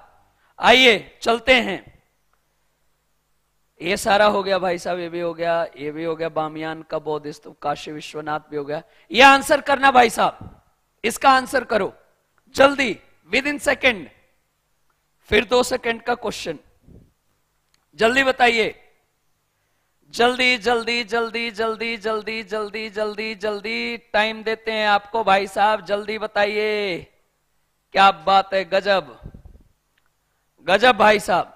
आइए चलते हैं ये सारा हो गया भाई साहब ये भी हो गया ये भी हो गया बामियान का बौद्ध स्तूप तो काशी विश्वनाथ भी हो गया ये आंसर करना भाई साहब इसका आंसर करो जल्दी विद इन सेकेंड फिर दो सेकेंड का क्वेश्चन जल्दी बताइए जल्दी जल्दी जल्दी जल्दी जल्दी जल्दी जल्दी जल्दी टाइम देते हैं आपको भाई साहब जल्दी बताइए क्या बात है गजब गजब भाई साहब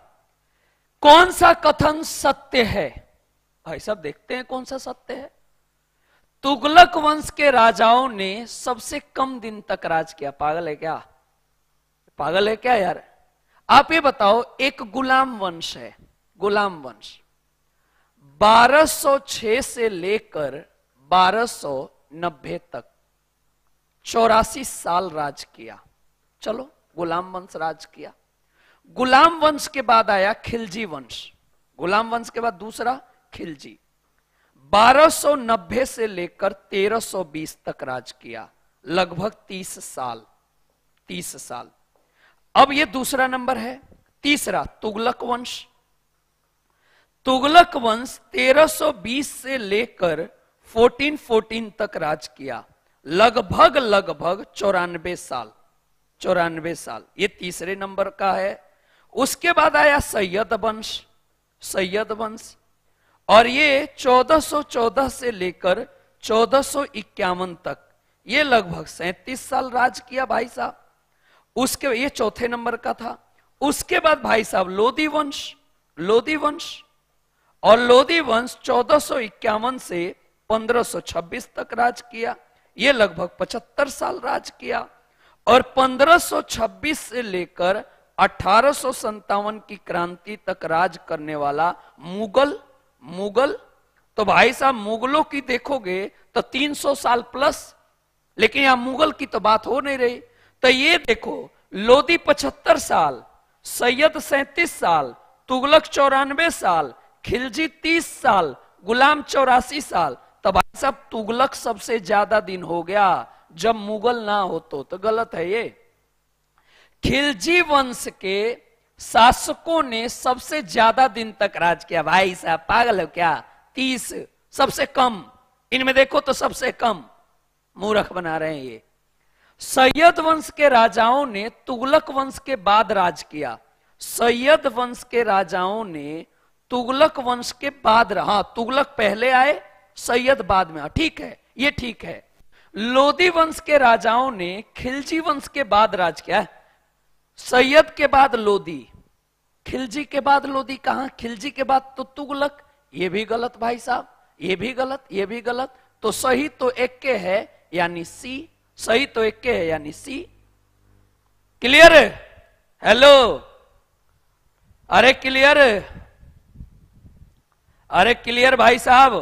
कौन सा कथन सत्य है भाई साहब देखते हैं कौन सा सत्य है तुगलक वंश के राजाओं ने सबसे कम दिन तक राज किया पागल है क्या पागल है क्या यार आप ये बताओ एक गुलाम वंश है गुलाम वंश 1206 से लेकर 1290 तक चौरासी साल राज किया चलो गुलाम वंश राज किया गुलाम वंश के बाद आया खिलजी वंश गुलाम वंश के बाद दूसरा खिलजी 1290 से लेकर 1320 तक राज किया लगभग 30 साल 30 साल अब ये दूसरा नंबर है तीसरा तुगलक वंश तुगलक वंश 1320 से लेकर 1414 तक राज किया लगभग लगभग चौरानबे साल चौरानवे साल ये तीसरे नंबर का है उसके बाद आया सैयद वंश सैयद वंश और ये 1414 से लेकर चौदह तक ये लगभग सैतीस साल राज किया भाई साहब उसके ये चौथे नंबर का था उसके बाद भाई साहब लोधी वंश लोधी वंश और लोधी वंश चौदह से 1526 तक राज किया ये लगभग 75 साल राज किया और 1526 से लेकर अठारह की क्रांति तक राज करने वाला मुगल मुगल तो भाई साहब मुगलों की देखोगे तो 300 साल प्लस लेकिन यहां मुगल की तो बात हो नहीं रही तो ये देखो लोदी 75 साल सैयद सैतीस साल तुगलक चौरानवे साल खिलजी 30 साल गुलाम चौरासी साल तो भाई साहब तुगलक सबसे ज्यादा दिन हो गया जब मुगल ना हो तो, तो, गलत है ये खिलजी वंश के शासकों ने सबसे ज्यादा दिन तक राज किया भाई साहब पागल हो क्या तीस सबसे कम इनमें देखो तो सबसे कम मूर्ख बना रहे हैं ये सैयद वंश के राजाओं ने तुगलक वंश के बाद राज किया सैयद वंश के राजाओं ने तुगलक वंश के बाद रहा हाँ, तुगलक पहले आए सैयद बाद में ठीक है ये ठीक है लोदी वंश के राजाओं ने खिलजी वंश के बाद राज किया सैयद के बाद लोदी खिलजी के बाद लोदी कहा खिलजी के बाद तो तुगलक ये भी गलत भाई साहब ये भी गलत ये भी गलत तो सही तो एक के है यानी सी सही तो एक के है यानी सी क्लियर हेलो अरे क्लियर अरे क्लियर भाई साहब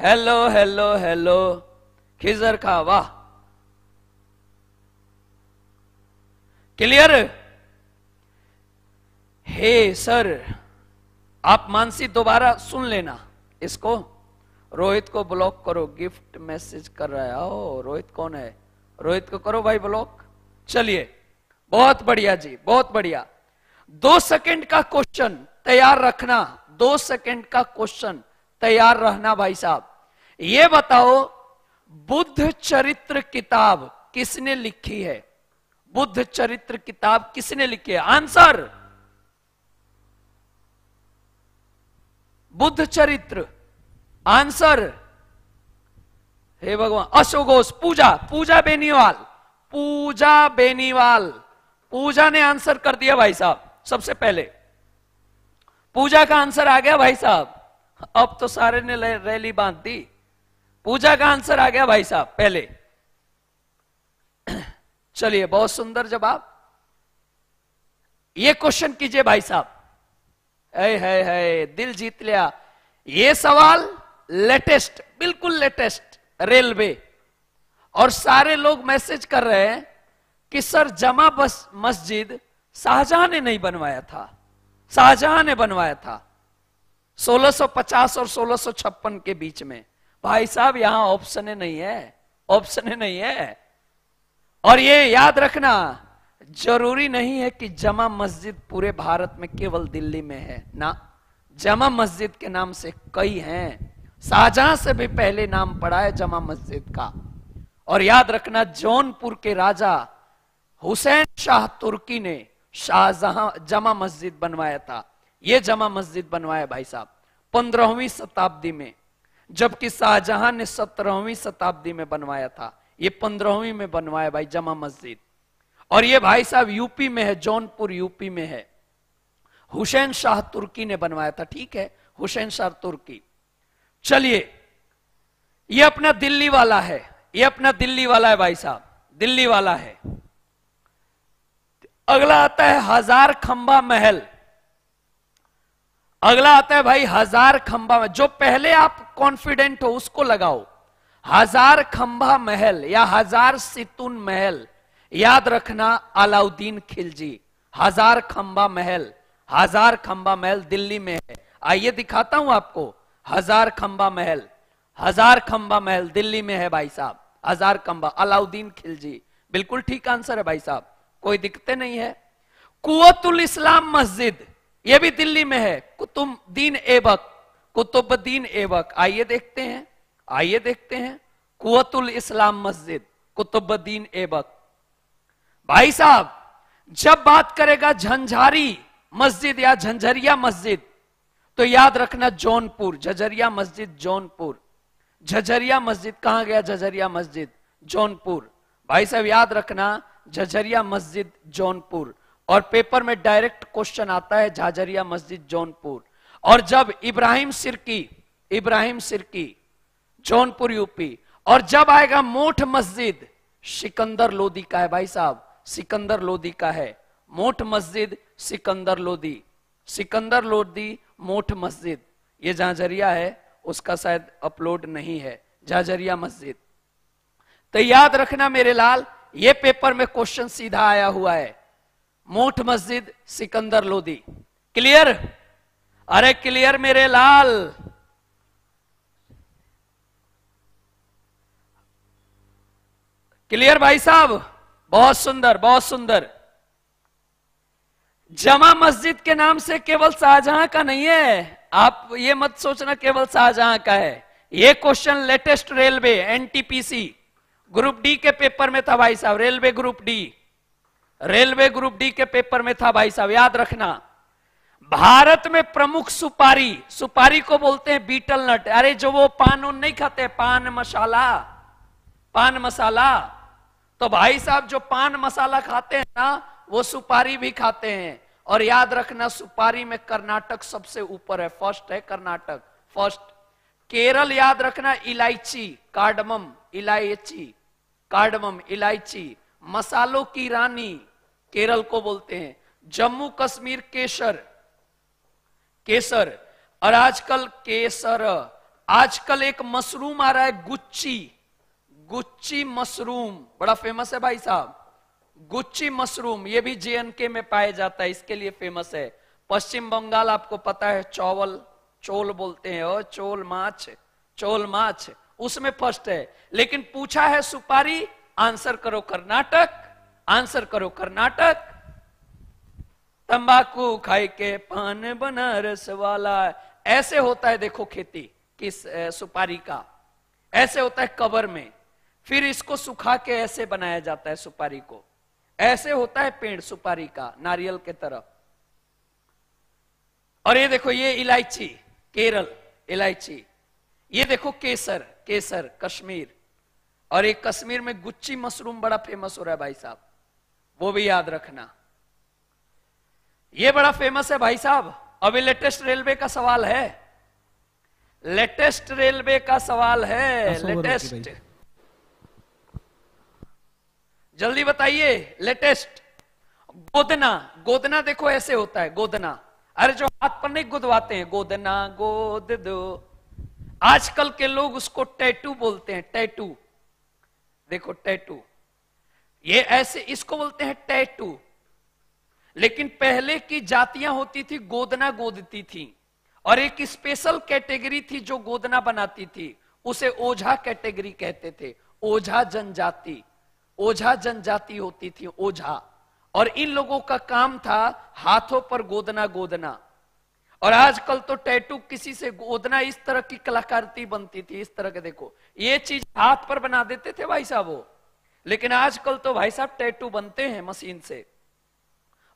हेलो हेलो हेलो खिजर का वाह क्लियर हे सर आप मानसी दोबारा सुन लेना इसको रोहित को ब्लॉक करो गिफ्ट मैसेज कर रहा है ओ रोहित कौन है रोहित को करो भाई ब्लॉक चलिए बहुत बढ़िया जी बहुत बढ़िया दो सेकंड का क्वेश्चन तैयार रखना दो सेकंड का क्वेश्चन तैयार रहना भाई साहब ये बताओ बुद्ध चरित्र किताब किसने लिखी है बुद्ध चरित्र किताब किसने लिखी है आंसर बुद्ध चरित्र आंसर हे भगवान अशोकोष पूजा पूजा बेनीवाल पूजा बेनीवाल पूजा ने आंसर कर दिया भाई साहब सबसे पहले पूजा का आंसर आ गया भाई साहब अब तो सारे ने रैली बांध दी पूजा का आंसर आ गया भाई साहब पहले चलिए बहुत सुंदर जवाब ये क्वेश्चन कीजिए भाई साहब है है है दिल जीत लिया ये सवाल लेटेस्ट बिल्कुल लेटेस्ट रेलवे और सारे लोग मैसेज कर रहे हैं कि सर जमा बस मस्जिद शाहजहां ने नहीं बनवाया था शाहजहां ने बनवाया था 1650 और 1656 के बीच में भाई साहब यहां ऑप्शन नहीं है ऑप्शन नहीं है और ये याद रखना जरूरी नहीं है कि जमा मस्जिद पूरे भारत में केवल दिल्ली में है ना जमा मस्जिद के नाम से कई हैं शाहजहां से भी पहले नाम पड़ा है जमा मस्जिद का और याद रखना जौनपुर के राजा हुसैन शाह तुर्की ने शाहजहां जमा मस्जिद बनवाया था ये जमा मस्जिद बनवाया भाई साहब पंद्रहवीं शताब्दी में जबकि शाहजहां ने सत्रहवीं शताब्दी में बनवाया था ये पंद्रहवीं में बनवाया भाई जमा मस्जिद और ये भाई साहब यूपी में है जौनपुर यूपी में है हुसैन शाह तुर्की ने बनवाया था ठीक है हुसैन शाह तुर्की चलिए ये अपना दिल्ली वाला है ये अपना दिल्ली वाला है भाई साहब दिल्ली वाला है अगला आता है हजार खंबा महल अगला आता है भाई हजार खंबा में जो पहले आप कॉन्फिडेंट हो उसको लगाओ हजार खंबा महल या हजार सितुन महल याद रखना अलाउद्दीन खिलजी हजार खंबा महल हजार खंबा महल दिल्ली में है आइए दिखाता हूं आपको हजार खंबा महल हजार खंबा महल दिल्ली में है भाई साहब हजार खंबा अलाउद्दीन खिलजी बिल्कुल ठीक आंसर है भाई साहब कोई दिक्कतें नहीं है कुतुल इस्लाम मस्जिद ये भी दिल्ली में है कुतुब दीन एबक कुतुबुद्दीन एबक आइए देखते हैं आइए देखते हैं कुतुल इस्लाम मस्जिद कुतुबुद्दीन एबक भाई साहब जब बात करेगा झंझारी मस्जिद या झंझरिया मस्जिद तो याद रखना जौनपुर झझरिया मस्जिद जौनपुर झझरिया मस्जिद कहां गया झझरिया मस्जिद जौनपुर भाई साहब याद रखना झझरिया मस्जिद जौनपुर और पेपर में डायरेक्ट क्वेश्चन आता है झाझरिया मस्जिद जौनपुर और जब इब्राहिम सिरकी इब्राहिम सिरकी जौनपुर यूपी और जब आएगा मोठ मस्जिद सिकंदर लोदी का है भाई साहब सिकंदर लोदी का है मोठ मस्जिद सिकंदर लोदी सिकंदर लोदी मोठ मस्जिद ये झाझरिया है उसका शायद अपलोड नहीं है झाझरिया मस्जिद तो याद रखना मेरे लाल ये पेपर में क्वेश्चन सीधा आया हुआ है मोठ मस्जिद सिकंदर लोदी क्लियर अरे क्लियर मेरे लाल क्लियर भाई साहब बहुत सुंदर बहुत सुंदर जमा मस्जिद के नाम से केवल शाहजहां का नहीं है आप ये मत सोचना केवल शाहजहां का है ये question latest railway NTPC group D के पेपर में था भाई साहब railway group D railway group D के पेपर में था भाई साहब याद रखना भारत में प्रमुख सुपारी सुपारी को बोलते हैं बीटल नट अरे जो वो पान उन नहीं खाते पान मसाला पान मसाला तो भाई साहब जो पान मसाला खाते हैं ना वो सुपारी भी खाते हैं और याद रखना सुपारी में कर्नाटक सबसे ऊपर है फर्स्ट है कर्नाटक फर्स्ट केरल याद रखना इलायची कार्डमम इलायची कार्डमम इलायची मसालों की रानी केरल को बोलते हैं जम्मू कश्मीर केसर केसर और आजकल केसर आजकल एक मशरूम आ रहा है गुच्ची गुच्ची मशरूम बड़ा फेमस है भाई साहब गुच्ची मशरूम ये भी जेएनके में पाया जाता है इसके लिए फेमस है पश्चिम बंगाल आपको पता है चौवल चोल बोलते हैं और चोल माछ चोल माछ उसमें फर्स्ट है लेकिन पूछा है सुपारी आंसर करो कर्नाटक आंसर करो कर्नाटक तंबाकू खाई के पान बनारस वाला ऐसे होता है देखो खेती किस सुपारी का ऐसे होता है कवर में फिर इसको सुखा के ऐसे बनाया जाता है सुपारी को ऐसे होता है पेड़ सुपारी का नारियल के तरह और ये देखो ये इलायची केरल इलायची ये देखो केसर केसर कश्मीर और ये कश्मीर में गुच्ची मशरूम बड़ा फेमस हो रहा है भाई साहब वो भी याद रखना ये बड़ा फेमस है भाई साहब अभी लेटेस्ट रेलवे का सवाल है लेटेस्ट रेलवे का सवाल है लेटेस्ट जल्दी बताइए लेटेस्ट गोदना गोदना देखो ऐसे होता है गोदना अरे जो हाथ पर नहीं गुदवाते हैं गोदना गोद दो आजकल के लोग उसको टैटू बोलते हैं टैटू देखो टैटू ये ऐसे इसको बोलते हैं टैटू लेकिन पहले की जातियां होती थी गोदना गोदती थी और एक स्पेशल कैटेगरी थी जो गोदना बनाती थी उसे ओझा कैटेगरी कहते थे ओझा जनजाति ओझा जनजाति होती थी ओझा और इन लोगों का काम था हाथों पर गोदना गोदना और आजकल तो टैटू किसी से गोदना इस तरह की कलाकारती बनती थी इस तरह के देखो ये चीज हाथ पर बना देते थे भाई साहब वो लेकिन आजकल तो भाई साहब टैटू बनते हैं मशीन से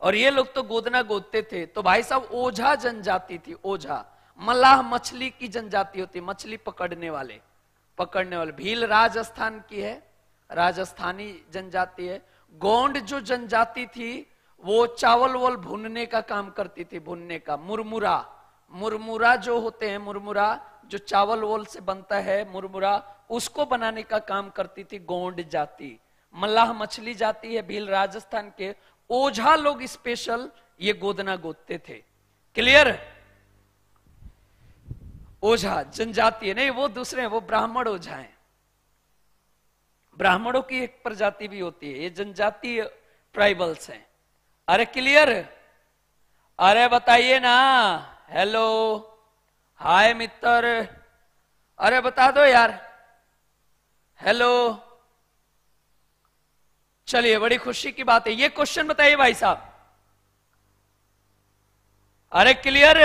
और ये लोग तो गोदना गोदते थे तो भाई साहब ओझा जनजाति थी ओझा मलाह मछली की जनजाति होती मछली पकड़ने वाले पकड़ने वाले भील राजस्थान की है राजस्थानी जनजाति है गोंड जो जनजाति थी वो चावल वोल भुनने का काम करती थी भुनने का मुरमुरा मुरमुरा जो होते हैं मुरमुरा जो चावल वोल से बनता है मुरमुरा उसको बनाने का काम करती थी गोंड जाति मल्लाह मछली जाती है भील राजस्थान के ओझा लोग स्पेशल ये गोदना गोदते थे क्लियर ओझा जनजातीय नहीं वो दूसरे वो ब्राह्मण ओझा है ब्राह्मणों की एक प्रजाति भी होती है ये जनजातीय ट्राइबल्स हैं अरे क्लियर अरे बताइए ना हेलो हाय मित्र अरे बता दो यार हेलो चलिए बड़ी खुशी की बात है ये क्वेश्चन बताइए भाई साहब अरे क्लियर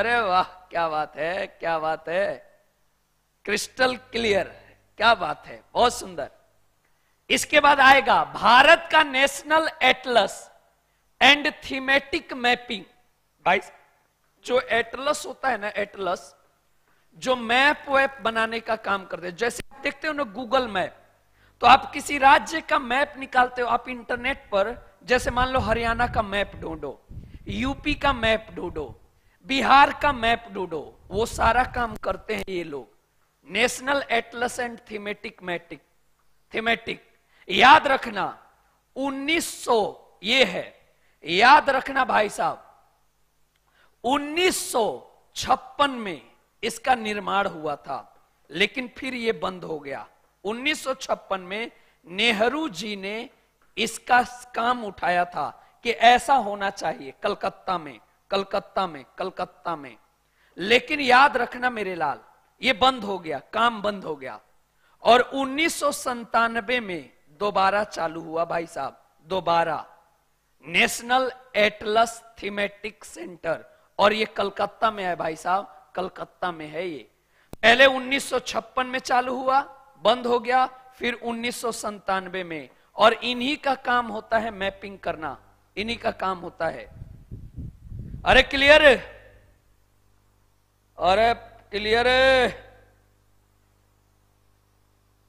अरे वाह क्या बात है क्या बात है क्रिस्टल क्लियर क्या बात है बहुत सुंदर इसके बाद आएगा भारत का national atlas and thematic mapping भाई जो एटलस होता है ना एटलस जो मैप वैप बनाने का काम करते हैं जैसे आप देखते हो ना गूगल मैप तो आप किसी राज्य का मैप निकालते हो आप इंटरनेट पर जैसे मान लो हरियाणा का मैप ढूंढो यूपी का मैप ढूंढो बिहार का मैप ढूंढो वो सारा काम करते हैं ये लोग नेशनल एटलस एंड थीमेटिक मैटिक थीमेटिक याद रखना 1900 ये है याद रखना भाई साहब 1956 में इसका निर्माण हुआ था लेकिन फिर यह बंद हो गया 1956 में नेहरू जी ने इसका काम उठाया था कि ऐसा होना चाहिए कलकत्ता में कलकत्ता में कलकत्ता में लेकिन याद रखना मेरे लाल ये बंद हो गया काम बंद हो गया और उन्नीस में दोबारा चालू हुआ भाई साहब दोबारा नेशनल एटलस थीमेटिक सेंटर और ये कलकत्ता में है भाई साहब कलकत्ता में है ये पहले 1956 में चालू हुआ बंद हो गया फिर उन्नीस में और इन्हीं का काम होता है मैपिंग करना इन्हीं का काम होता है अरे क्लियर अरे क्लियर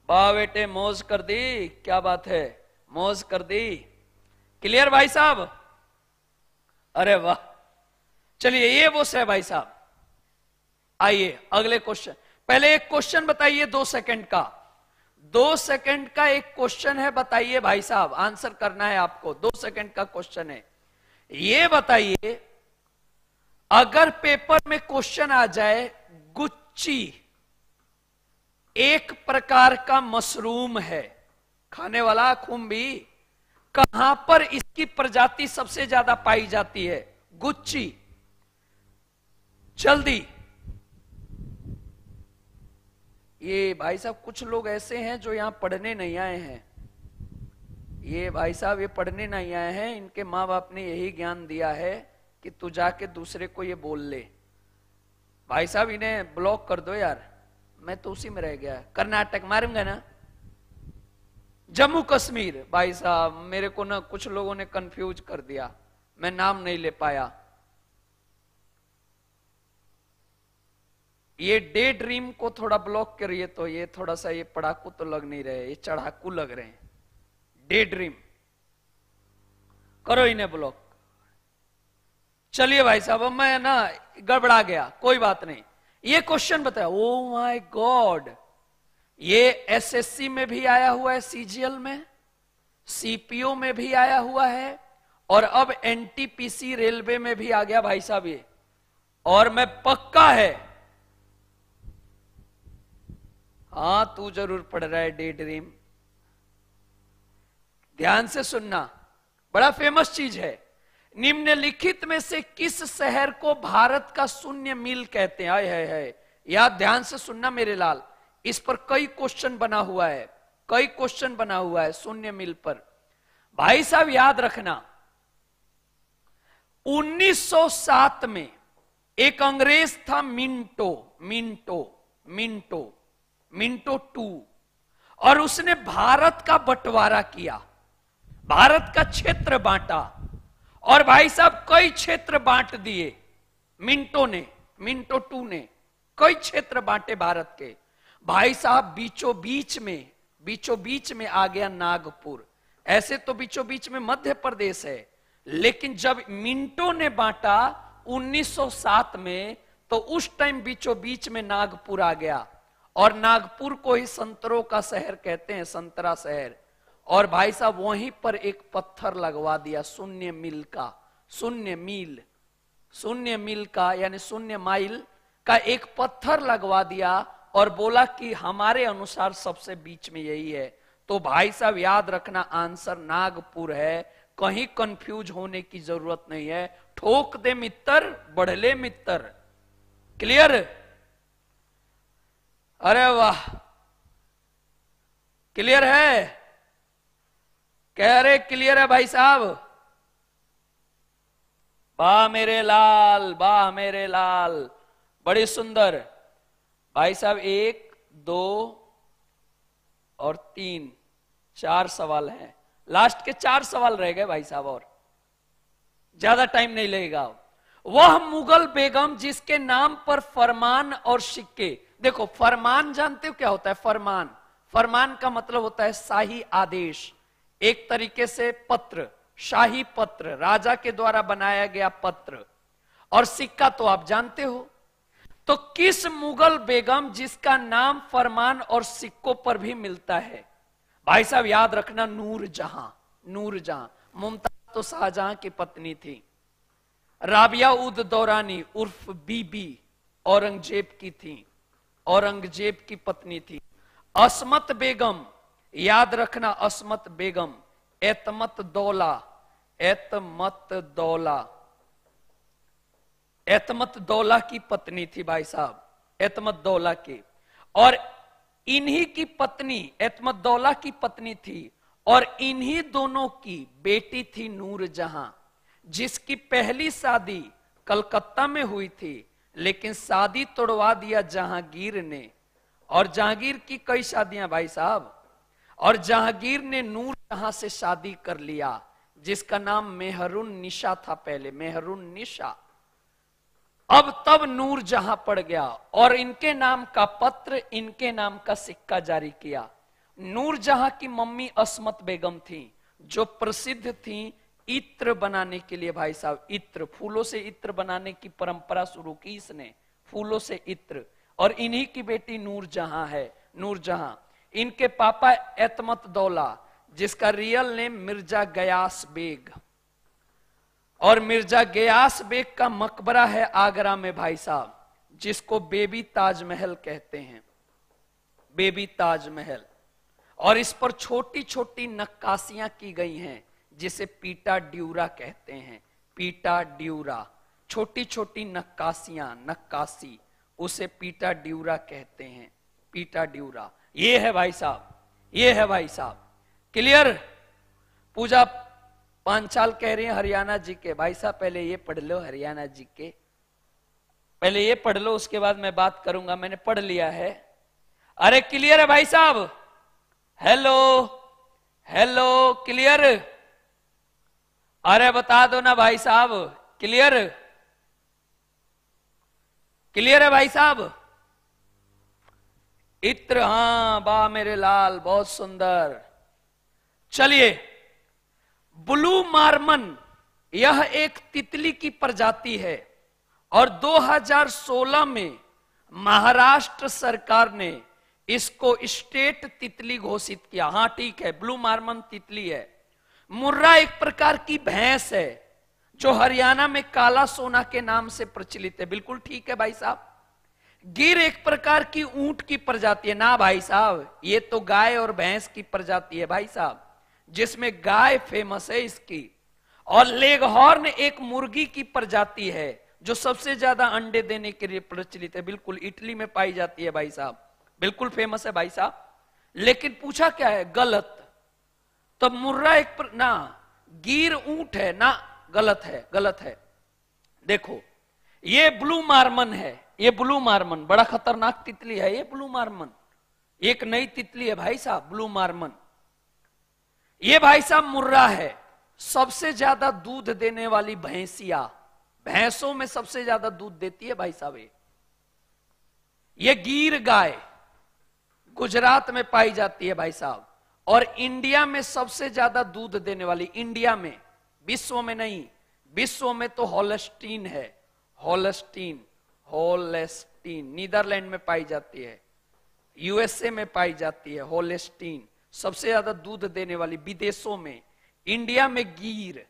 बा बेटे मोज कर दी क्या बात है मोज कर दी क्लियर भाई साहब अरे वाह चलिए ये वो है भाई साहब आइए अगले क्वेश्चन पहले एक क्वेश्चन बताइए दो सेकंड का दो सेकंड का एक क्वेश्चन है बताइए भाई साहब आंसर करना है आपको दो सेकंड का क्वेश्चन है ये बताइए अगर पेपर में क्वेश्चन आ जाए गुच्ची एक प्रकार का मशरूम है खाने वाला खुम्बी कहां पर इसकी प्रजाति सबसे ज्यादा पाई जाती है गुच्ची जल्दी ये भाई साहब कुछ लोग ऐसे हैं जो यहां पढ़ने नहीं आए हैं ये भाई साहब ये पढ़ने नहीं आए हैं इनके माँ बाप ने यही ज्ञान दिया है कि तू जाके दूसरे को ये बोल ले भाई साहब इन्हें ब्लॉक कर दो यार मैं तो उसी में रह गया कर्नाटक मारूंगा ना जम्मू कश्मीर भाई साहब मेरे को ना कुछ लोगों ने कंफ्यूज कर दिया मैं नाम नहीं ले पाया ये डे ड्रीम को थोड़ा ब्लॉक करिए तो ये थोड़ा सा ये पड़ाकू तो लग नहीं रहे ये चढ़ाकू लग रहे हैं डे ड्रीम करो इन्हें ब्लॉक चलिए भाई साहब अब मैं ना गड़बड़ा गया कोई बात नहीं ये क्वेश्चन बताया ओ माय गॉड ये एसएससी में भी आया हुआ है सीजीएल में सीपीओ में भी आया हुआ है और अब एनटीपीसी रेलवे में भी आ गया भाई साहब ये और मैं पक्का है हाँ तू जरूर पढ़ रहा है डे ड्रीम ध्यान से सुनना बड़ा फेमस चीज है निम्नलिखित में से किस शहर को भारत का शून्य मील कहते हैं आय है, है। या ध्यान से सुनना मेरे लाल इस पर कई क्वेश्चन बना हुआ है कई क्वेश्चन बना हुआ है शून्य मील पर भाई साहब याद रखना 1907 में एक अंग्रेज था Minto Minto Minto Minto two और उसने भारत का बंटवारा किया भारत का क्षेत्र बांटा और भाई साहब कई क्षेत्र बांट दिए मिंटो ने मिंटो टू ने कई क्षेत्र बांटे भारत के भाई साहब बीचों बीच में बीचों बीच में आ गया नागपुर ऐसे तो बीचों बीच में मध्य प्रदेश है लेकिन जब मिंटो ने बांटा 1907 में तो उस टाइम बीचों बीच में नागपुर आ गया और नागपुर को ही संतरों का शहर कहते हैं संतरा शहर और भाई साहब वहीं पर एक पत्थर लगवा दिया शून्य मील का शून्य मील शून्य मील का यानी शून्य माइल का एक पत्थर लगवा दिया और बोला कि हमारे अनुसार सबसे बीच में यही है तो भाई साहब याद रखना आंसर नागपुर है कहीं कंफ्यूज होने की जरूरत नहीं है ठोक दे मित्र बढ़ले मित्र क्लियर अरे वाह क्लियर है कह रहे क्लियर है भाई साहब वाह मेरे लाल वाह मेरे लाल बड़ी सुंदर भाई साहब एक दो और तीन चार सवाल हैं लास्ट के चार सवाल रह गए भाई साहब और ज्यादा टाइम नहीं लगेगा वह मुगल बेगम जिसके नाम पर फरमान और सिक्के देखो फरमान जानते हो क्या होता है फरमान फरमान का मतलब होता है शाही आदेश एक तरीके से पत्र शाही पत्र राजा के द्वारा बनाया गया पत्र और सिक्का तो आप जानते हो तो किस मुगल बेगम जिसका नाम फरमान और सिक्कों पर भी मिलता है भाई साहब याद रखना नूर जहां नूर जहां मुमताज तो शाहजहां की पत्नी थी राबिया उद दौरानी उर्फ बीबी औरंगजेब की थी औरंगजेब की पत्नी थी असमत बेगम याद रखना असमत बेगम एतमत दौला एतमत दौला एतमत दौला की पत्नी थी भाई साहब एतमत दौला की और इन्हीं की पत्नी एतमत दौला की पत्नी थी और इन्हीं दोनों की बेटी थी नूर जहां जिसकी पहली शादी कलकत्ता में हुई थी लेकिन शादी तोड़वा दिया जहांगीर ने और जहांगीर की कई शादियां भाई साहब और जहांगीर ने नूर जहां से शादी कर लिया जिसका नाम मेहरुन निशा था पहले मेहरुन निशा अब तब नूर जहां पड़ गया और इनके नाम का पत्र इनके नाम का सिक्का जारी किया नूर जहां की मम्मी असमत बेगम थी जो प्रसिद्ध थी इत्र बनाने के लिए भाई साहब इत्र फूलों से इत्र बनाने की परंपरा शुरू की इसने फूलों से इत्र और इन्हीं की बेटी नूर जहां है नूरजहां इनके पापा एतमत दौला जिसका रियल नेम मिर्जा गयास बेग और मिर्जा गयास बेग का मकबरा है आगरा में भाई साहब जिसको बेबी ताजमहल कहते हैं बेबी ताजमहल और इस पर छोटी छोटी नक्काशियां की गई हैं जिसे पीटा ड्यूरा कहते हैं पीटा ड्यूरा छोटी छोटी नक्काशियां नक्काशी उसे पीटा ड्यूरा कहते हैं पीटा ड्यूरा ये है भाई साहब ये है भाई साहब क्लियर पूजा पांचाल कह रहे हैं हरियाणा जी के भाई साहब पहले ये पढ़ लो हरियाणा जी के पहले ये पढ़ लो उसके बाद मैं बात करूंगा मैंने पढ़ लिया है अरे क्लियर है भाई साहब हेलो हेलो क्लियर अरे बता दो ना भाई साहब क्लियर क्लियर है भाई साहब इत्र हां बा मेरे लाल बहुत सुंदर चलिए ब्लू मार्मन यह एक तितली की प्रजाति है और 2016 में महाराष्ट्र सरकार ने इसको स्टेट तितली घोषित किया हां ठीक है ब्लू मार्मन तितली है मुर्रा एक प्रकार की भैंस है जो हरियाणा में काला सोना के नाम से प्रचलित है बिल्कुल ठीक है भाई साहब गिर एक प्रकार की ऊंट की प्रजाति है ना भाई साहब ये तो गाय और भैंस की प्रजाति है भाई साहब जिसमें गाय फेमस है इसकी और लेगहॉर्न एक मुर्गी की प्रजाति है जो सबसे ज्यादा अंडे देने के लिए प्रचलित है बिल्कुल इटली में पाई जाती है भाई साहब बिल्कुल फेमस है भाई साहब लेकिन पूछा क्या है गलत तब मुर्रा एक पर, ना गिर ऊंट है ना गलत है गलत है देखो ये ब्लू मार्मन है ये ब्लू मार्मन बड़ा खतरनाक तितली है ये ब्लू मार्मन एक नई तितली है भाई साहब ब्लू मार्मन ये भाई साहब मुर्रा है सबसे ज्यादा दूध देने वाली भैंसिया भैंसों में सबसे ज्यादा दूध देती है भाई साहब ये ये गिर गाय गुजरात में पाई जाती है भाई साहब और इंडिया में सबसे ज्यादा दूध देने वाली इंडिया में विश्व में नहीं विश्व में तो होलस्टीन है होलस्टीन होलेस्टीन नीदरलैंड में पाई जाती है यूएसए में पाई जाती है होलेस्टीन सबसे ज्यादा दूध देने वाली विदेशों में इंडिया में गिर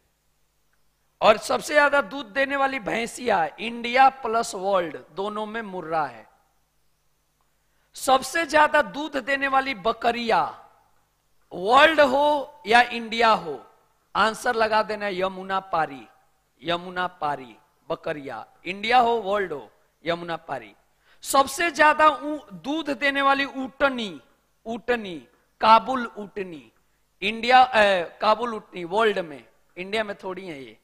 और सबसे ज्यादा दूध देने वाली भैंसिया इंडिया प्लस वर्ल्ड दोनों में मुर्रा है सबसे ज्यादा दूध देने वाली बकरिया वर्ल्ड हो या इंडिया हो आंसर लगा देना यमुना पारी यमुना पारी बकरिया इंडिया हो वर्ल्ड हो यमुना पारी सबसे ज्यादा दूध देने वाली ऊटनी ऊटनी काबुल ऊटनी इंडिया ए, काबुल ऊटनी वर्ल्ड में इंडिया में थोड़ी है ये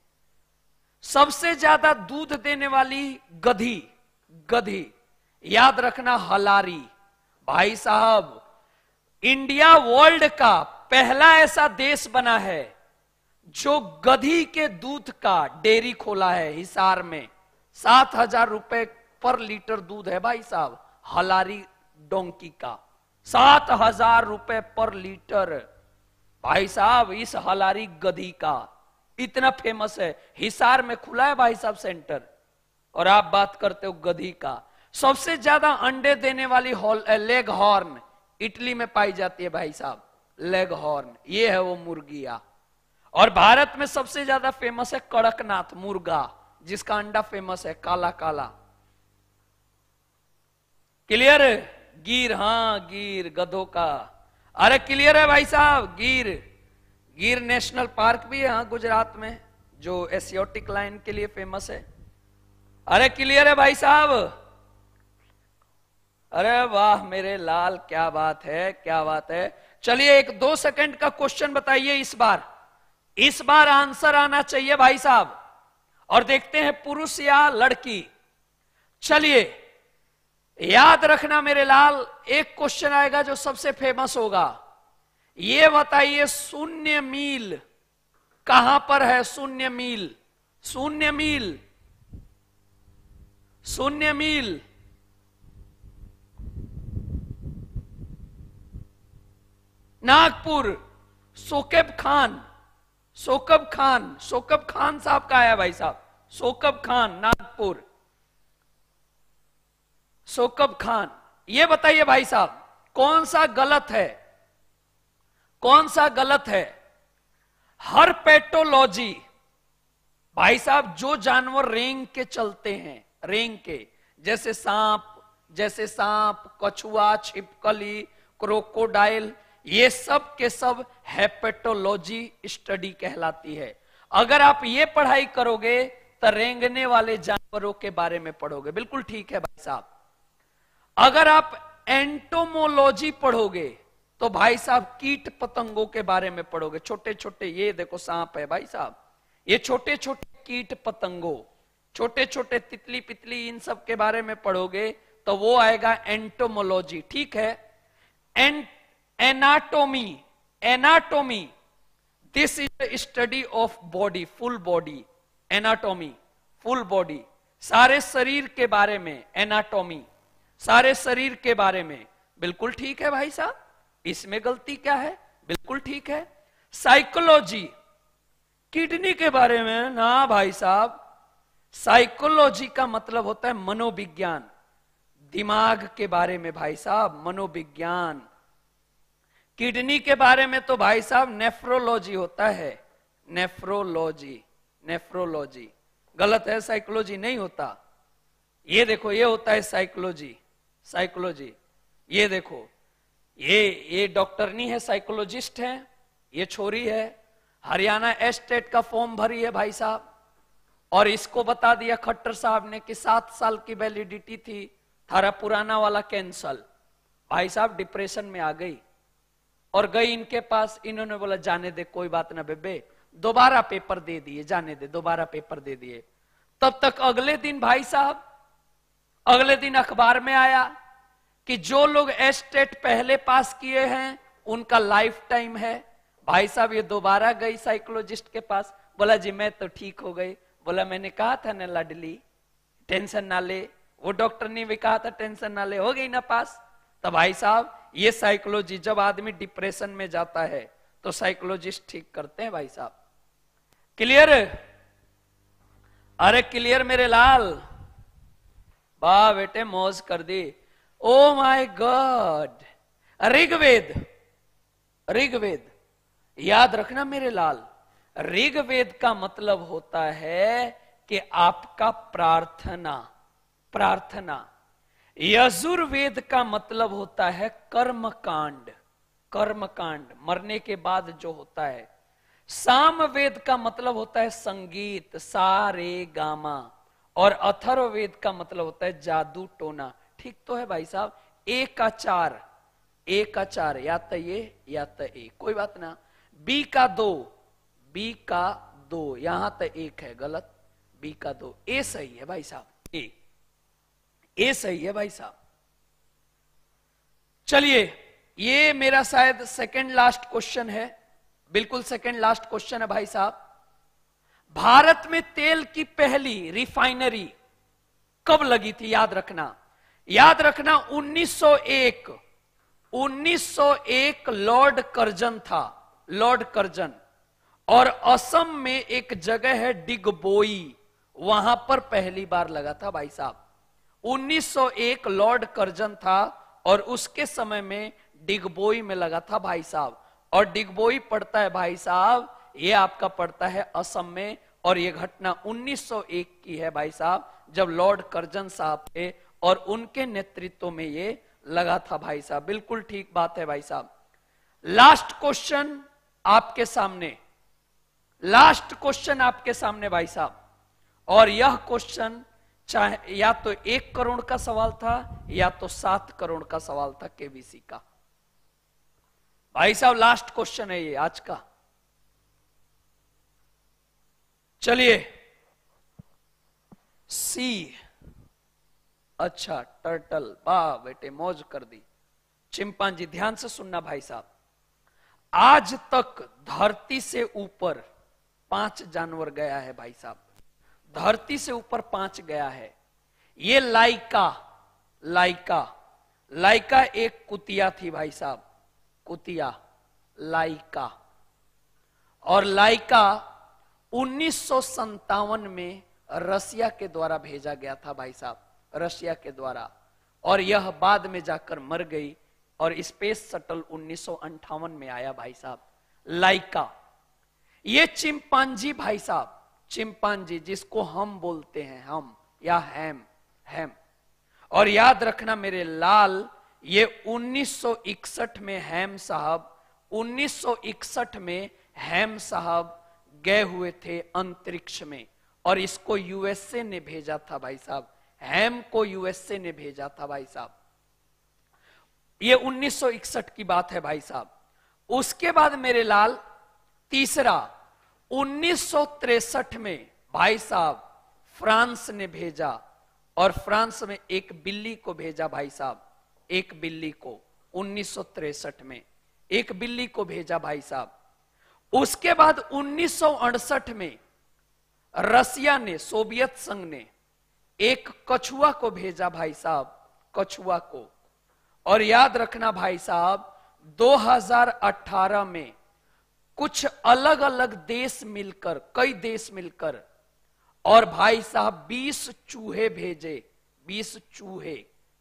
सबसे ज्यादा दूध देने वाली गधी गधी याद रखना हलारी भाई साहब इंडिया वर्ल्ड का पहला ऐसा देश बना है जो गधी के दूध का डेयरी खोला है हिसार में सात हजार रुपए पर लीटर दूध है भाई साहब हलारी डोंकी का सात हजार रुपए पर लीटर भाई साहब इस हलारी गधी का इतना फेमस है हिसार में खुला है भाई साहब सेंटर और आप बात करते हो गधी का सबसे ज्यादा अंडे देने वाली लेग हॉर्न इटली में पाई जाती है भाई साहब लेग हॉर्न ये है वो मुर्गिया और भारत में सबसे ज्यादा फेमस है कड़कनाथ मुर्गा जिसका अंडा फेमस है काला काला क्लियर गिर हाँ गिर गधों का अरे क्लियर है भाई साहब गिर गिर नेशनल पार्क भी है हाँ गुजरात में जो एसियोटिक लाइन के लिए फेमस है अरे क्लियर है भाई साहब अरे वाह मेरे लाल क्या बात है क्या बात है चलिए एक दो सेकंड का क्वेश्चन बताइए इस बार इस बार आंसर आना चाहिए भाई साहब और देखते हैं पुरुष या लड़की चलिए याद रखना मेरे लाल एक क्वेश्चन आएगा जो सबसे फेमस होगा ये बताइए शून्य मील कहां पर है शून्य मील शून्य मील शून्य मील नागपुर सोकेब खान सोकब खान सोकब खान साहब का आया भाई साहब सोकब खान नागपुर सोकब खान ये बताइए भाई साहब कौन सा गलत है कौन सा गलत है हर पेटोलॉजी भाई साहब जो जानवर रेंग के चलते हैं रेंग के जैसे सांप जैसे सांप कछुआ छिपकली क्रोकोडाइल ये सब के सब हेपेटोलॉजी स्टडी कहलाती है अगर आप ये पढ़ाई करोगे तो रेंगने वाले जानवरों के बारे में पढ़ोगे बिल्कुल ठीक है भाई साहब अगर आप एंटोमोलॉजी पढ़ोगे तो भाई साहब कीट पतंगों के बारे में पढ़ोगे छोटे छोटे ये देखो सांप है भाई साहब ये छोटे छोटे कीट पतंगों छोटे छोटे तितली पितली इन सब के बारे में पढ़ोगे तो वो आएगा एंटोमोलॉजी ठीक है ant anatomy anatomy this is study of body full body anatomy full body सारे शरीर के बारे में एनाटोमी सारे शरीर के बारे में बिल्कुल ठीक है भाई साहब इसमें गलती क्या है बिल्कुल ठीक है साइकोलॉजी किडनी के बारे में ना भाई साहब साइकोलॉजी का मतलब होता है मनोविज्ञान दिमाग के बारे में भाई साहब मनोविज्ञान किडनी के बारे में तो भाई साहब नेफ्रोलॉजी होता है नेफ्रोलॉजी नेफ्रोलॉजी गलत है साइकोलॉजी नहीं होता ये देखो ये होता है साइकोलॉजी साइकोलॉजी ये देखो ये ये डॉक्टर नहीं है साइकोलॉजिस्ट है ये छोरी है हरियाणा एस्टेट का फॉर्म भरी है भाई साहब और इसको बता दिया खट्टर साहब ने कि सात साल की वैलिडिटी थी थारा पुराना वाला कैंसल भाई साहब डिप्रेशन में आ गई और गई इनके पास इन्होंने बोला जाने दे कोई बात ना बेबे दोबारा पेपर दे दिए जाने दे दोबारा पेपर दे दिए तब तक अगले दिन भाई साहब अगले दिन अखबार में आया कि जो लोग एस्टेट पहले पास किए हैं उनका लाइफ टाइम है भाई साहब ये दोबारा गई साइकोलॉजिस्ट के पास बोला जी मैं तो ठीक हो गई बोला मैंने कहा था ना लाडली टेंशन ना ले वो डॉक्टर ने भी कहा था टेंशन ना ले हो गई ना पास तो भाई साहब ये साइकोलॉजी जब आदमी डिप्रेशन में जाता है तो साइकोलॉजिस्ट ठीक करते हैं भाई साहब क्लियर अरे क्लियर मेरे लाल वाह बेटे मौज कर दी oh my god Rigveda Rigveda याद रखना मेरे लाल ऋग्वेद का मतलब होता है कि आपका प्रार्थना प्रार्थना यजुर्वेद का मतलब होता है कर्म कांड कर्म कांड मरने के बाद जो होता है सामवेद का मतलब होता है संगीत सारे गामा और अथर्ववेद का मतलब होता है जादू टोना ठीक तो है भाई साहब एक का चार एक का चार या तो ये या तो ए कोई बात ना बी का दो बी का दो यहां तो एक है गलत बी का दो ए सही है भाई साहब ये सही है भाई साहब चलिए ये मेरा शायद सेकंड लास्ट क्वेश्चन है बिल्कुल सेकंड लास्ट क्वेश्चन है भाई साहब भारत में तेल की पहली रिफाइनरी कब लगी थी याद रखना याद रखना 1901 1901 लॉर्ड करजन था लॉर्ड करजन और असम में एक जगह है डिगबोई वहां पर पहली बार लगा था भाई साहब 1901 लॉर्ड कर्जन था और उसके समय में डिगबोई में लगा था भाई साहब और डिगबोई पड़ता है भाई साहब ये आपका पड़ता है असम में और ये घटना 1901 की है भाई साहब जब लॉर्ड कर्जन साहब थे और उनके नेतृत्व में ये लगा था भाई साहब बिल्कुल ठीक बात है भाई साहब लास्ट क्वेश्चन आपके सामने लास्ट क्वेश्चन आपके सामने भाई साहब और यह क्वेश्चन चाहे या तो एक करोड़ का सवाल था या तो सात करोड़ का सवाल था केबीसी का भाई साहब लास्ट क्वेश्चन है ये आज का चलिए सी अच्छा टर्टल वाह बेटे मौज कर दी चिंपांजी ध्यान से सुनना भाई साहब आज तक धरती से ऊपर पांच जानवर गया है भाई साहब धरती से ऊपर पांच गया है ये लाइका लाइका लाइका एक कुतिया थी भाई साहब कुतिया लाइका और लाइका उन्नीस में रसिया के द्वारा भेजा गया था भाई साहब रसिया के द्वारा और यह बाद में जाकर मर गई और स्पेस शटल उन्नीस में आया भाई साहब लाइका ये चिंपांजी भाई साहब चिंपांजी जिसको हम बोलते हैं हम या हैम हैम और याद रखना मेरे लाल ये 1961 में हैम साहब 1961 में हैम साहब गए हुए थे अंतरिक्ष में और इसको यूएसए ने भेजा था भाई साहब हैम को यूएसए ने भेजा था भाई साहब ये 1961 की बात है भाई साहब उसके बाद मेरे लाल तीसरा उन्नीस में भाई साहब फ्रांस ने भेजा और फ्रांस में एक बिल्ली को भेजा भाई साहब एक बिल्ली को उन्नीस में एक बिल्ली को भेजा भाई साहब उसके बाद उन्नीस में रसिया ने सोवियत संघ ने एक कछुआ को भेजा भाई साहब कछुआ को और याद रखना भाई साहब 2018 में कुछ अलग अलग देश मिलकर कई देश मिलकर और भाई साहब 20 चूहे भेजे 20 चूहे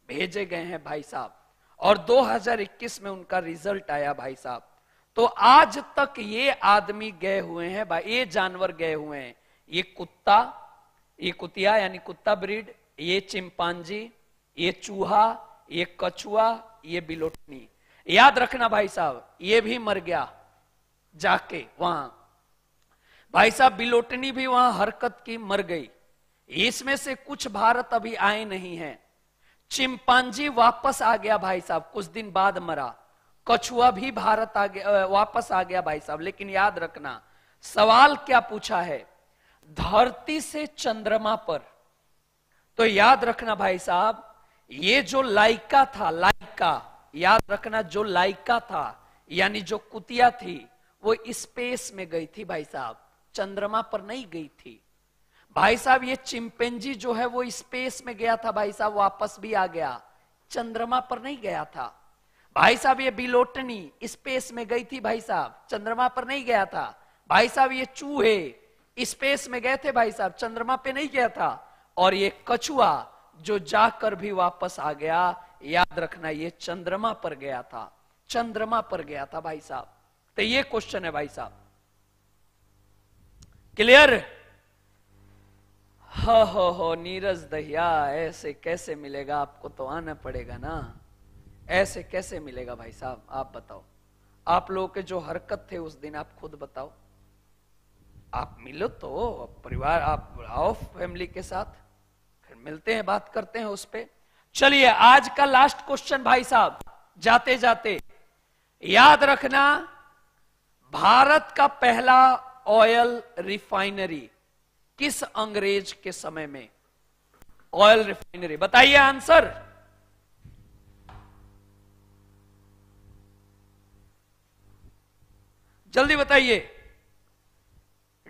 भेजे गए हैं भाई साहब और 2021 में उनका रिजल्ट आया भाई साहब तो आज तक ये आदमी गए हुए हैं भाई ये जानवर गए हुए हैं ये कुत्ता ये कुतिया यानी कुत्ता ब्रीड ये चिंपांजी ये चूहा ये कछुआ ये बिलोटनी याद रखना भाई साहब ये भी मर गया जाके वहां भाई साहब बिलोटनी भी वहां हरकत की मर गई इसमें से कुछ भारत अभी आए नहीं है चिंपांजी वापस आ गया भाई साहब कुछ दिन बाद मरा कछुआ भी भारत आ गया वापस आ गया भाई साहब लेकिन याद रखना सवाल क्या पूछा है धरती से चंद्रमा पर तो याद रखना भाई साहब ये जो लाइका था लाइका याद रखना जो लाइका था यानी जो कुतिया थी वो स्पेस में गई थी भाई साहब चंद्रमा पर नहीं गई थी भाई साहब ये चिंपेंजी जो है वो स्पेस में गया था भाई साहब वापस भी आ गया चंद्रमा पर नहीं गया था भाई साहब ये बिलोटनी स्पेस में गई थी भाई साहब चंद्रमा पर नहीं गया था भाई साहब ये चूहे स्पेस में गए थे भाई साहब चंद्रमा पे नहीं गया था और ये कछुआ जो जाकर भी वापस आ गया याद रखना ये चंद्रमा पर गया था चंद्रमा पर गया था भाई साहब तो ये क्वेश्चन है भाई साहब क्लियर हो हो हो नीरज दहिया ऐसे कैसे मिलेगा आपको तो आना पड़ेगा ना ऐसे कैसे मिलेगा भाई साहब आप बताओ आप लोगों के जो हरकत थे उस दिन आप खुद बताओ आप मिलो तो परिवार आप आओ फैमिली के साथ फिर मिलते हैं बात करते हैं उस पर चलिए आज का लास्ट क्वेश्चन भाई साहब जाते जाते याद रखना भारत का पहला ऑयल रिफाइनरी किस अंग्रेज के समय में ऑयल रिफाइनरी बताइए आंसर जल्दी बताइए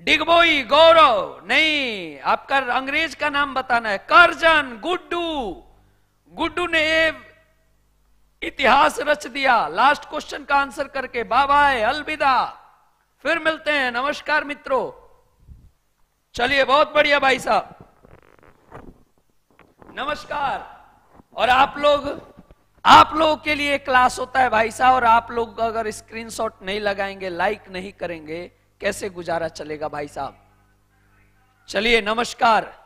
डिगबोई गौरव नहीं आपका अंग्रेज का नाम बताना है करजन गुड्डू गुड्डू ने इतिहास रच दिया लास्ट क्वेश्चन का आंसर करके बाय अलविदा फिर मिलते हैं नमस्कार मित्रों चलिए बहुत बढ़िया भाई साहब नमस्कार और आप लोग आप लोगों के लिए क्लास होता है भाई साहब और आप लोग अगर स्क्रीनशॉट नहीं लगाएंगे लाइक नहीं करेंगे कैसे गुजारा चलेगा भाई साहब चलिए नमस्कार